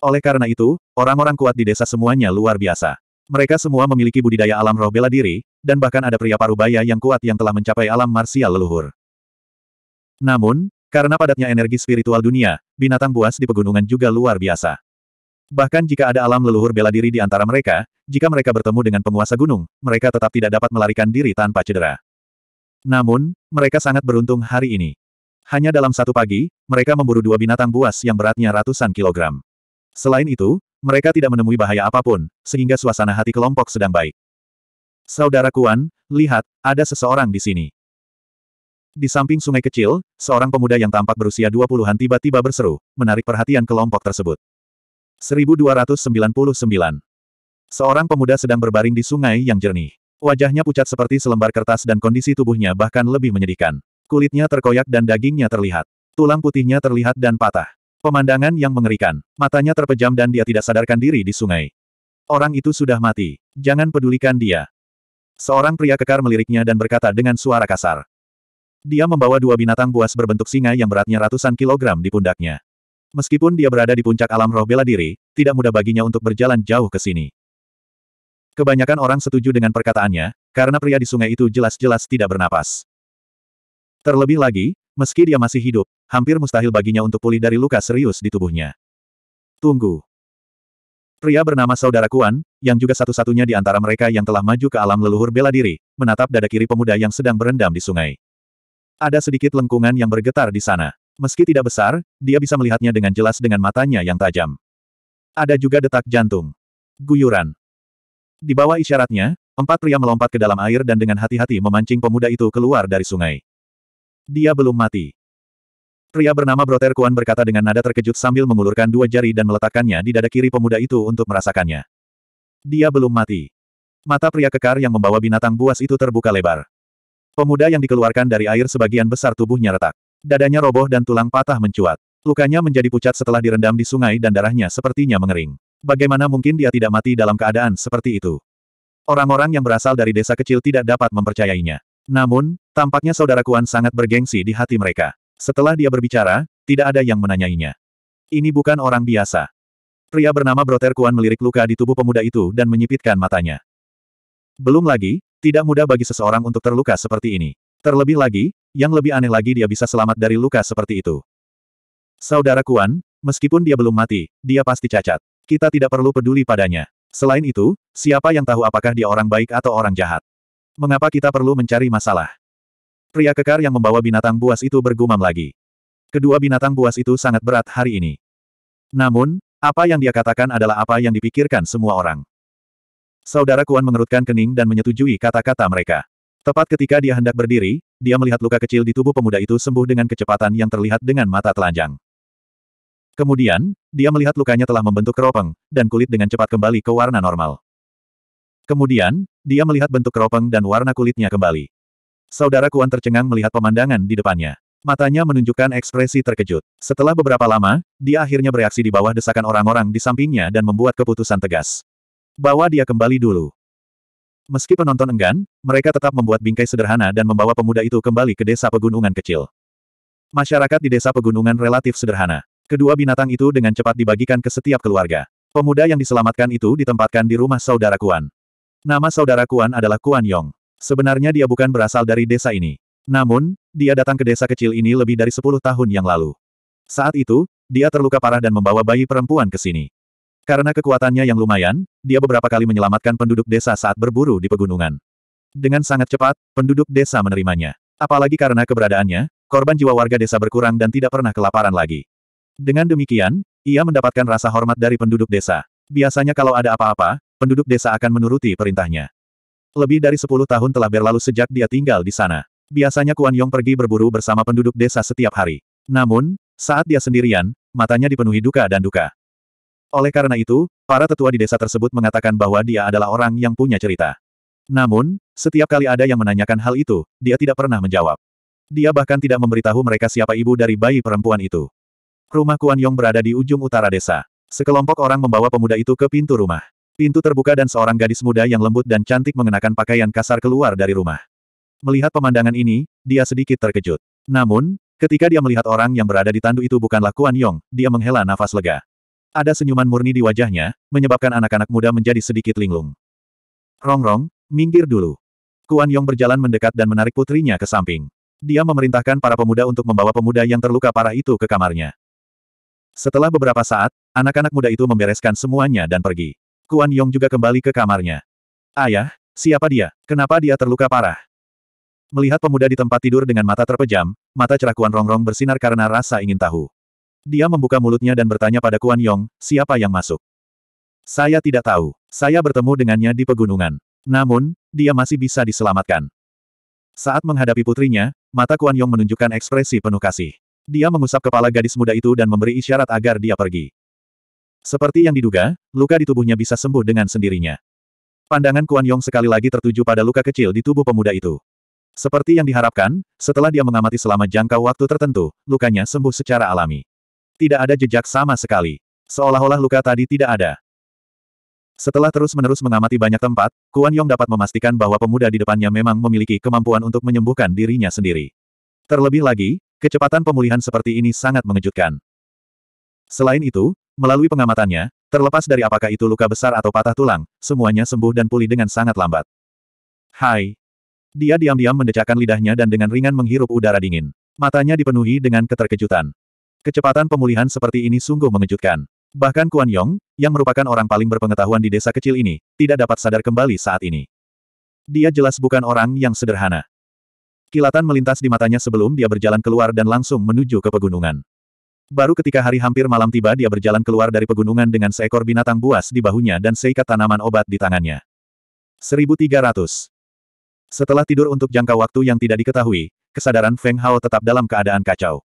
Oleh karena itu, orang-orang kuat di desa semuanya luar biasa. Mereka semua memiliki budidaya alam roh bela diri, dan bahkan ada pria parubaya yang kuat yang telah mencapai alam marsial leluhur. Namun, karena padatnya energi spiritual dunia, binatang buas di pegunungan juga luar biasa. Bahkan jika ada alam leluhur bela diri di antara mereka, jika mereka bertemu dengan penguasa gunung, mereka tetap tidak dapat melarikan diri tanpa cedera. Namun, mereka sangat beruntung hari ini. Hanya dalam satu pagi, mereka memburu dua binatang buas yang beratnya ratusan kilogram. Selain itu, mereka tidak menemui bahaya apapun, sehingga suasana hati kelompok sedang baik. Saudara Kuan, lihat, ada seseorang di sini. Di samping sungai kecil, seorang pemuda yang tampak berusia 20-an tiba-tiba berseru, menarik perhatian kelompok tersebut. 1299. Seorang pemuda sedang berbaring di sungai yang jernih. Wajahnya pucat seperti selembar kertas dan kondisi tubuhnya bahkan lebih menyedihkan. Kulitnya terkoyak dan dagingnya terlihat. Tulang putihnya terlihat dan patah. Pemandangan yang mengerikan. Matanya terpejam dan dia tidak sadarkan diri di sungai. Orang itu sudah mati. Jangan pedulikan dia. Seorang pria kekar meliriknya dan berkata dengan suara kasar. Dia membawa dua binatang buas berbentuk singa yang beratnya ratusan kilogram di pundaknya. Meskipun dia berada di puncak alam roh bela diri, tidak mudah baginya untuk berjalan jauh ke sini. Kebanyakan orang setuju dengan perkataannya, karena pria di sungai itu jelas-jelas tidak bernapas. Terlebih lagi, meski dia masih hidup, hampir mustahil baginya untuk pulih dari luka serius di tubuhnya. Tunggu. Pria bernama Saudara Kuan, yang juga satu-satunya di antara mereka yang telah maju ke alam leluhur bela diri, menatap dada kiri pemuda yang sedang berendam di sungai. Ada sedikit lengkungan yang bergetar di sana. Meski tidak besar, dia bisa melihatnya dengan jelas dengan matanya yang tajam. Ada juga detak jantung. Guyuran. Di bawah isyaratnya, empat pria melompat ke dalam air dan dengan hati-hati memancing pemuda itu keluar dari sungai. Dia belum mati. Pria bernama Broter Kuan berkata dengan nada terkejut sambil mengulurkan dua jari dan meletakkannya di dada kiri pemuda itu untuk merasakannya. Dia belum mati. Mata pria kekar yang membawa binatang buas itu terbuka lebar. Pemuda yang dikeluarkan dari air sebagian besar tubuhnya retak. Dadanya roboh dan tulang patah mencuat. Lukanya menjadi pucat setelah direndam di sungai dan darahnya sepertinya mengering. Bagaimana mungkin dia tidak mati dalam keadaan seperti itu? Orang-orang yang berasal dari desa kecil tidak dapat mempercayainya. Namun, tampaknya saudara Kuan sangat bergengsi di hati mereka. Setelah dia berbicara, tidak ada yang menanyainya. Ini bukan orang biasa. Pria bernama Broter Kuan melirik luka di tubuh pemuda itu dan menyipitkan matanya. Belum lagi, tidak mudah bagi seseorang untuk terluka seperti ini. Terlebih lagi, yang lebih aneh lagi dia bisa selamat dari luka seperti itu. Saudara Kuan, meskipun dia belum mati, dia pasti cacat. Kita tidak perlu peduli padanya. Selain itu, siapa yang tahu apakah dia orang baik atau orang jahat? Mengapa kita perlu mencari masalah? Pria kekar yang membawa binatang buas itu bergumam lagi. Kedua binatang buas itu sangat berat hari ini. Namun, apa yang dia katakan adalah apa yang dipikirkan semua orang. Saudara Kuan mengerutkan kening dan menyetujui kata-kata mereka. Tepat ketika dia hendak berdiri, dia melihat luka kecil di tubuh pemuda itu sembuh dengan kecepatan yang terlihat dengan mata telanjang. Kemudian, dia melihat lukanya telah membentuk keropeng, dan kulit dengan cepat kembali ke warna normal. Kemudian, dia melihat bentuk keropeng dan warna kulitnya kembali. Saudara Kuan tercengang melihat pemandangan di depannya. Matanya menunjukkan ekspresi terkejut. Setelah beberapa lama, dia akhirnya bereaksi di bawah desakan orang-orang di sampingnya dan membuat keputusan tegas. Bawa dia kembali dulu. Meski penonton enggan, mereka tetap membuat bingkai sederhana dan membawa pemuda itu kembali ke desa pegunungan kecil. Masyarakat di desa pegunungan relatif sederhana. Kedua binatang itu dengan cepat dibagikan ke setiap keluarga. Pemuda yang diselamatkan itu ditempatkan di rumah saudara Kuan. Nama saudara Kuan adalah Kuan Yong. Sebenarnya dia bukan berasal dari desa ini. Namun, dia datang ke desa kecil ini lebih dari 10 tahun yang lalu. Saat itu, dia terluka parah dan membawa bayi perempuan ke sini. Karena kekuatannya yang lumayan, dia beberapa kali menyelamatkan penduduk desa saat berburu di pegunungan. Dengan sangat cepat, penduduk desa menerimanya. Apalagi karena keberadaannya, korban jiwa warga desa berkurang dan tidak pernah kelaparan lagi. Dengan demikian, ia mendapatkan rasa hormat dari penduduk desa. Biasanya kalau ada apa-apa, penduduk desa akan menuruti perintahnya. Lebih dari sepuluh tahun telah berlalu sejak dia tinggal di sana. Biasanya Kuan Yong pergi berburu bersama penduduk desa setiap hari. Namun, saat dia sendirian, matanya dipenuhi duka dan duka. Oleh karena itu, para tetua di desa tersebut mengatakan bahwa dia adalah orang yang punya cerita. Namun, setiap kali ada yang menanyakan hal itu, dia tidak pernah menjawab. Dia bahkan tidak memberitahu mereka siapa ibu dari bayi perempuan itu. Rumah Kuan Yong berada di ujung utara desa. Sekelompok orang membawa pemuda itu ke pintu rumah. Pintu terbuka dan seorang gadis muda yang lembut dan cantik mengenakan pakaian kasar keluar dari rumah. Melihat pemandangan ini, dia sedikit terkejut. Namun, ketika dia melihat orang yang berada di tandu itu bukanlah Kuan Yong, dia menghela nafas lega. Ada senyuman murni di wajahnya, menyebabkan anak-anak muda menjadi sedikit linglung. Rongrong, minggir dulu. Kuan Yong berjalan mendekat dan menarik putrinya ke samping. Dia memerintahkan para pemuda untuk membawa pemuda yang terluka parah itu ke kamarnya. Setelah beberapa saat, anak-anak muda itu membereskan semuanya dan pergi. Kuan Yong juga kembali ke kamarnya. Ayah, siapa dia? Kenapa dia terluka parah? Melihat pemuda di tempat tidur dengan mata terpejam, mata cerah Kuan Rongrong bersinar karena rasa ingin tahu. Dia membuka mulutnya dan bertanya pada Kuan Yong, siapa yang masuk? Saya tidak tahu. Saya bertemu dengannya di pegunungan. Namun, dia masih bisa diselamatkan. Saat menghadapi putrinya, mata Kuan Yong menunjukkan ekspresi penuh kasih. Dia mengusap kepala gadis muda itu dan memberi isyarat agar dia pergi. Seperti yang diduga, luka di tubuhnya bisa sembuh dengan sendirinya. Pandangan Kuan Yong sekali lagi tertuju pada luka kecil di tubuh pemuda itu. Seperti yang diharapkan, setelah dia mengamati selama jangka waktu tertentu, lukanya sembuh secara alami. Tidak ada jejak sama sekali. Seolah-olah luka tadi tidak ada. Setelah terus-menerus mengamati banyak tempat, Kuan Yong dapat memastikan bahwa pemuda di depannya memang memiliki kemampuan untuk menyembuhkan dirinya sendiri. Terlebih lagi, kecepatan pemulihan seperti ini sangat mengejutkan. Selain itu, Melalui pengamatannya, terlepas dari apakah itu luka besar atau patah tulang, semuanya sembuh dan pulih dengan sangat lambat. Hai. Dia diam-diam mendecakkan lidahnya dan dengan ringan menghirup udara dingin. Matanya dipenuhi dengan keterkejutan. Kecepatan pemulihan seperti ini sungguh mengejutkan. Bahkan Kuan Yong, yang merupakan orang paling berpengetahuan di desa kecil ini, tidak dapat sadar kembali saat ini. Dia jelas bukan orang yang sederhana. Kilatan melintas di matanya sebelum dia berjalan keluar dan langsung menuju ke pegunungan. Baru ketika hari hampir malam tiba dia berjalan keluar dari pegunungan dengan seekor binatang buas di bahunya dan seikat tanaman obat di tangannya. 1300. Setelah tidur untuk jangka waktu yang tidak diketahui, kesadaran Feng Hao tetap dalam keadaan kacau.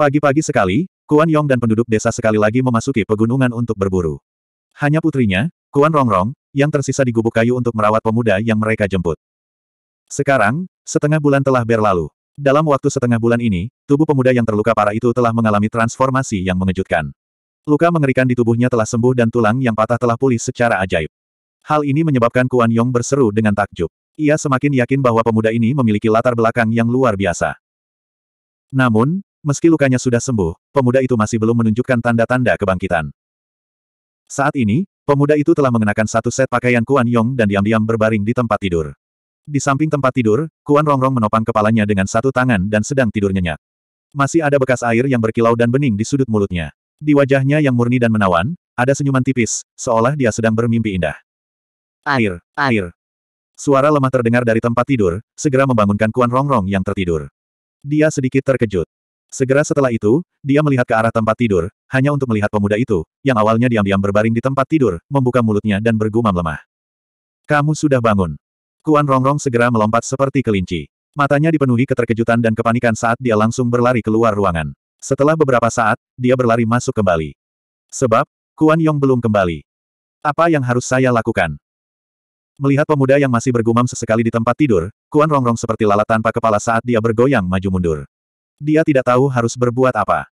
Pagi-pagi sekali, Kuan Yong dan penduduk desa sekali lagi memasuki pegunungan untuk berburu. Hanya putrinya, Kuan Rongrong, yang tersisa di gubuk kayu untuk merawat pemuda yang mereka jemput. Sekarang, setengah bulan telah berlalu. Dalam waktu setengah bulan ini, tubuh pemuda yang terluka parah itu telah mengalami transformasi yang mengejutkan. Luka mengerikan di tubuhnya telah sembuh dan tulang yang patah telah pulih secara ajaib. Hal ini menyebabkan Kuan Yong berseru dengan takjub. Ia semakin yakin bahwa pemuda ini memiliki latar belakang yang luar biasa. Namun, meski lukanya sudah sembuh, pemuda itu masih belum menunjukkan tanda-tanda kebangkitan. Saat ini, pemuda itu telah mengenakan satu set pakaian Kuan Yong dan diam-diam berbaring di tempat tidur. Di samping tempat tidur, Kuan Rongrong menopang kepalanya dengan satu tangan dan sedang tidur nyenyak. Masih ada bekas air yang berkilau dan bening di sudut mulutnya. Di wajahnya yang murni dan menawan, ada senyuman tipis, seolah dia sedang bermimpi indah. Air, air. Suara lemah terdengar dari tempat tidur, segera membangunkan Kuan Rongrong yang tertidur. Dia sedikit terkejut. Segera setelah itu, dia melihat ke arah tempat tidur, hanya untuk melihat pemuda itu, yang awalnya diam-diam berbaring di tempat tidur, membuka mulutnya dan bergumam lemah. Kamu sudah bangun. Kuan Rongrong segera melompat seperti kelinci. Matanya dipenuhi keterkejutan dan kepanikan saat dia langsung berlari keluar ruangan. Setelah beberapa saat, dia berlari masuk kembali. Sebab, Kuan Yong belum kembali. Apa yang harus saya lakukan? Melihat pemuda yang masih bergumam sesekali di tempat tidur, Kuan Rongrong seperti lalat tanpa kepala saat dia bergoyang maju mundur. Dia tidak tahu harus berbuat apa.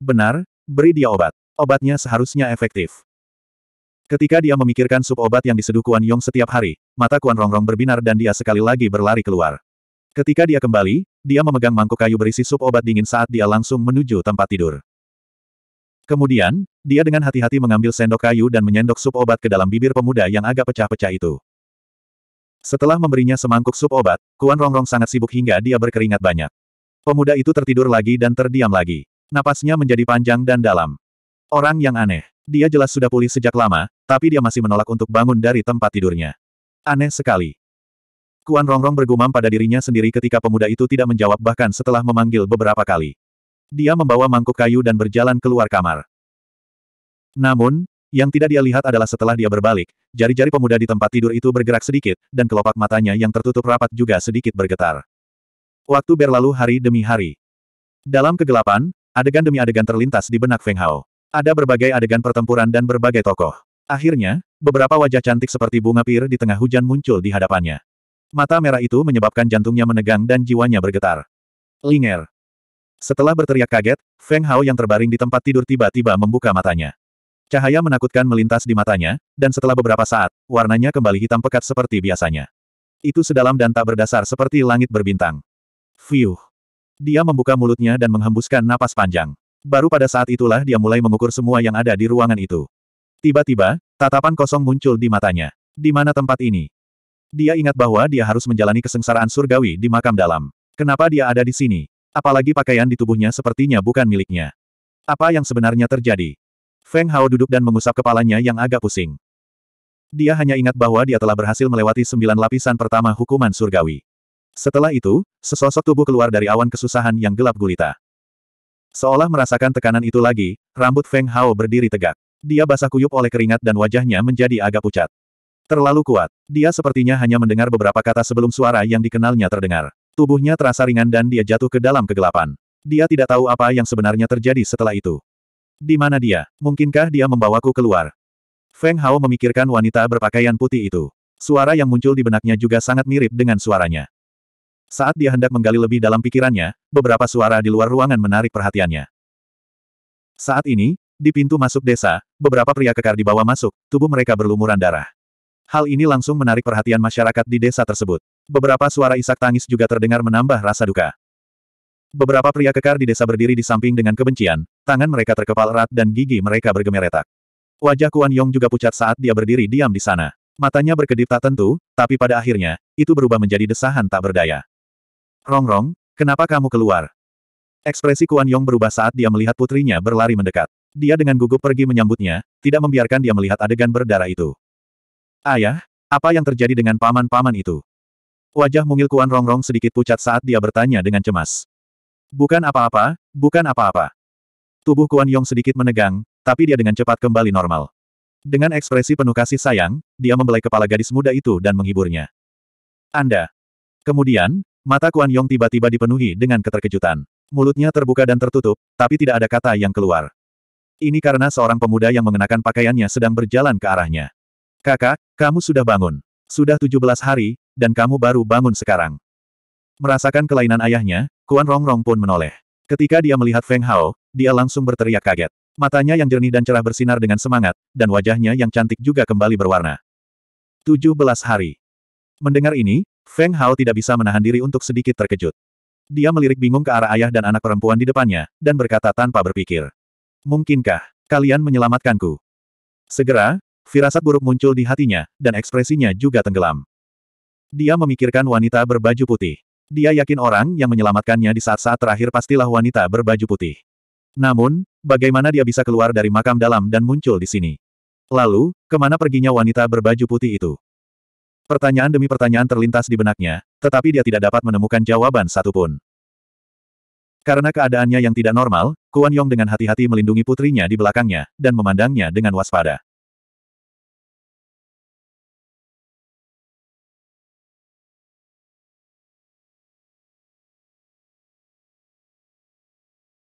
Benar, beri dia obat. Obatnya seharusnya efektif. Ketika dia memikirkan sup obat yang diseduh Kuan Yong setiap hari, mata Kuan Rongrong berbinar dan dia sekali lagi berlari keluar. Ketika dia kembali, dia memegang mangkuk kayu berisi sup obat dingin saat dia langsung menuju tempat tidur. Kemudian, dia dengan hati-hati mengambil sendok kayu dan menyendok sup obat ke dalam bibir pemuda yang agak pecah-pecah itu. Setelah memberinya semangkuk sup obat, Kuan Rongrong sangat sibuk hingga dia berkeringat banyak. Pemuda itu tertidur lagi dan terdiam lagi. Napasnya menjadi panjang dan dalam. Orang yang aneh. Dia jelas sudah pulih sejak lama, tapi dia masih menolak untuk bangun dari tempat tidurnya. Aneh sekali. Kuan Rongrong bergumam pada dirinya sendiri ketika pemuda itu tidak menjawab bahkan setelah memanggil beberapa kali. Dia membawa mangkuk kayu dan berjalan keluar kamar. Namun, yang tidak dia lihat adalah setelah dia berbalik, jari-jari pemuda di tempat tidur itu bergerak sedikit, dan kelopak matanya yang tertutup rapat juga sedikit bergetar. Waktu berlalu hari demi hari. Dalam kegelapan, adegan demi adegan terlintas di benak Feng Hao. Ada berbagai adegan pertempuran dan berbagai tokoh. Akhirnya, beberapa wajah cantik seperti bunga pir di tengah hujan muncul di hadapannya. Mata merah itu menyebabkan jantungnya menegang dan jiwanya bergetar. Linger. Setelah berteriak kaget, Feng Hao yang terbaring di tempat tidur tiba-tiba membuka matanya. Cahaya menakutkan melintas di matanya, dan setelah beberapa saat, warnanya kembali hitam pekat seperti biasanya. Itu sedalam dan tak berdasar seperti langit berbintang. Fiuh. Dia membuka mulutnya dan menghembuskan napas panjang. Baru pada saat itulah dia mulai mengukur semua yang ada di ruangan itu. Tiba-tiba, tatapan kosong muncul di matanya. Di mana tempat ini? Dia ingat bahwa dia harus menjalani kesengsaraan surgawi di makam dalam. Kenapa dia ada di sini? Apalagi pakaian di tubuhnya sepertinya bukan miliknya. Apa yang sebenarnya terjadi? Feng Hao duduk dan mengusap kepalanya yang agak pusing. Dia hanya ingat bahwa dia telah berhasil melewati sembilan lapisan pertama hukuman surgawi. Setelah itu, sesosok tubuh keluar dari awan kesusahan yang gelap gulita. Seolah merasakan tekanan itu lagi, rambut Feng Hao berdiri tegak. Dia basah kuyup oleh keringat dan wajahnya menjadi agak pucat. Terlalu kuat. Dia sepertinya hanya mendengar beberapa kata sebelum suara yang dikenalnya terdengar. Tubuhnya terasa ringan dan dia jatuh ke dalam kegelapan. Dia tidak tahu apa yang sebenarnya terjadi setelah itu. Di mana dia? Mungkinkah dia membawaku keluar? Feng Hao memikirkan wanita berpakaian putih itu. Suara yang muncul di benaknya juga sangat mirip dengan suaranya. Saat dia hendak menggali lebih dalam pikirannya, beberapa suara di luar ruangan menarik perhatiannya. Saat ini, di pintu masuk desa, beberapa pria kekar dibawa masuk, tubuh mereka berlumuran darah. Hal ini langsung menarik perhatian masyarakat di desa tersebut. Beberapa suara isak tangis juga terdengar menambah rasa duka. Beberapa pria kekar di desa berdiri di samping dengan kebencian, tangan mereka terkepal erat dan gigi mereka bergemeretak. Wajah Kuan Yong juga pucat saat dia berdiri diam di sana. Matanya berkedip tak tentu, tapi pada akhirnya, itu berubah menjadi desahan tak berdaya. Rongrong, kenapa kamu keluar? Ekspresi Kuan Yong berubah saat dia melihat putrinya berlari mendekat. Dia dengan gugup pergi menyambutnya, tidak membiarkan dia melihat adegan berdarah itu. Ayah, apa yang terjadi dengan paman-paman itu? Wajah mungil Kuan Rongrong sedikit pucat saat dia bertanya dengan cemas. Bukan apa-apa, bukan apa-apa. Tubuh Kuan Yong sedikit menegang, tapi dia dengan cepat kembali normal. Dengan ekspresi penuh kasih sayang, dia membelai kepala gadis muda itu dan menghiburnya. Anda. Kemudian, Mata Kuan Yong tiba-tiba dipenuhi dengan keterkejutan. Mulutnya terbuka dan tertutup, tapi tidak ada kata yang keluar. Ini karena seorang pemuda yang mengenakan pakaiannya sedang berjalan ke arahnya. Kakak, kamu sudah bangun. Sudah 17 hari, dan kamu baru bangun sekarang. Merasakan kelainan ayahnya, Kuan Rongrong pun menoleh. Ketika dia melihat Feng Hao, dia langsung berteriak kaget. Matanya yang jernih dan cerah bersinar dengan semangat, dan wajahnya yang cantik juga kembali berwarna. 17 hari. Mendengar ini, Feng Hao tidak bisa menahan diri untuk sedikit terkejut. Dia melirik bingung ke arah ayah dan anak perempuan di depannya, dan berkata tanpa berpikir. Mungkinkah, kalian menyelamatkanku? Segera, firasat buruk muncul di hatinya, dan ekspresinya juga tenggelam. Dia memikirkan wanita berbaju putih. Dia yakin orang yang menyelamatkannya di saat-saat terakhir pastilah wanita berbaju putih. Namun, bagaimana dia bisa keluar dari makam dalam dan muncul di sini? Lalu, kemana perginya wanita berbaju putih itu? Pertanyaan demi pertanyaan terlintas di benaknya, tetapi dia tidak dapat menemukan jawaban satupun. Karena keadaannya yang tidak normal, Kuan Yong dengan hati-hati melindungi putrinya di belakangnya, dan memandangnya dengan waspada.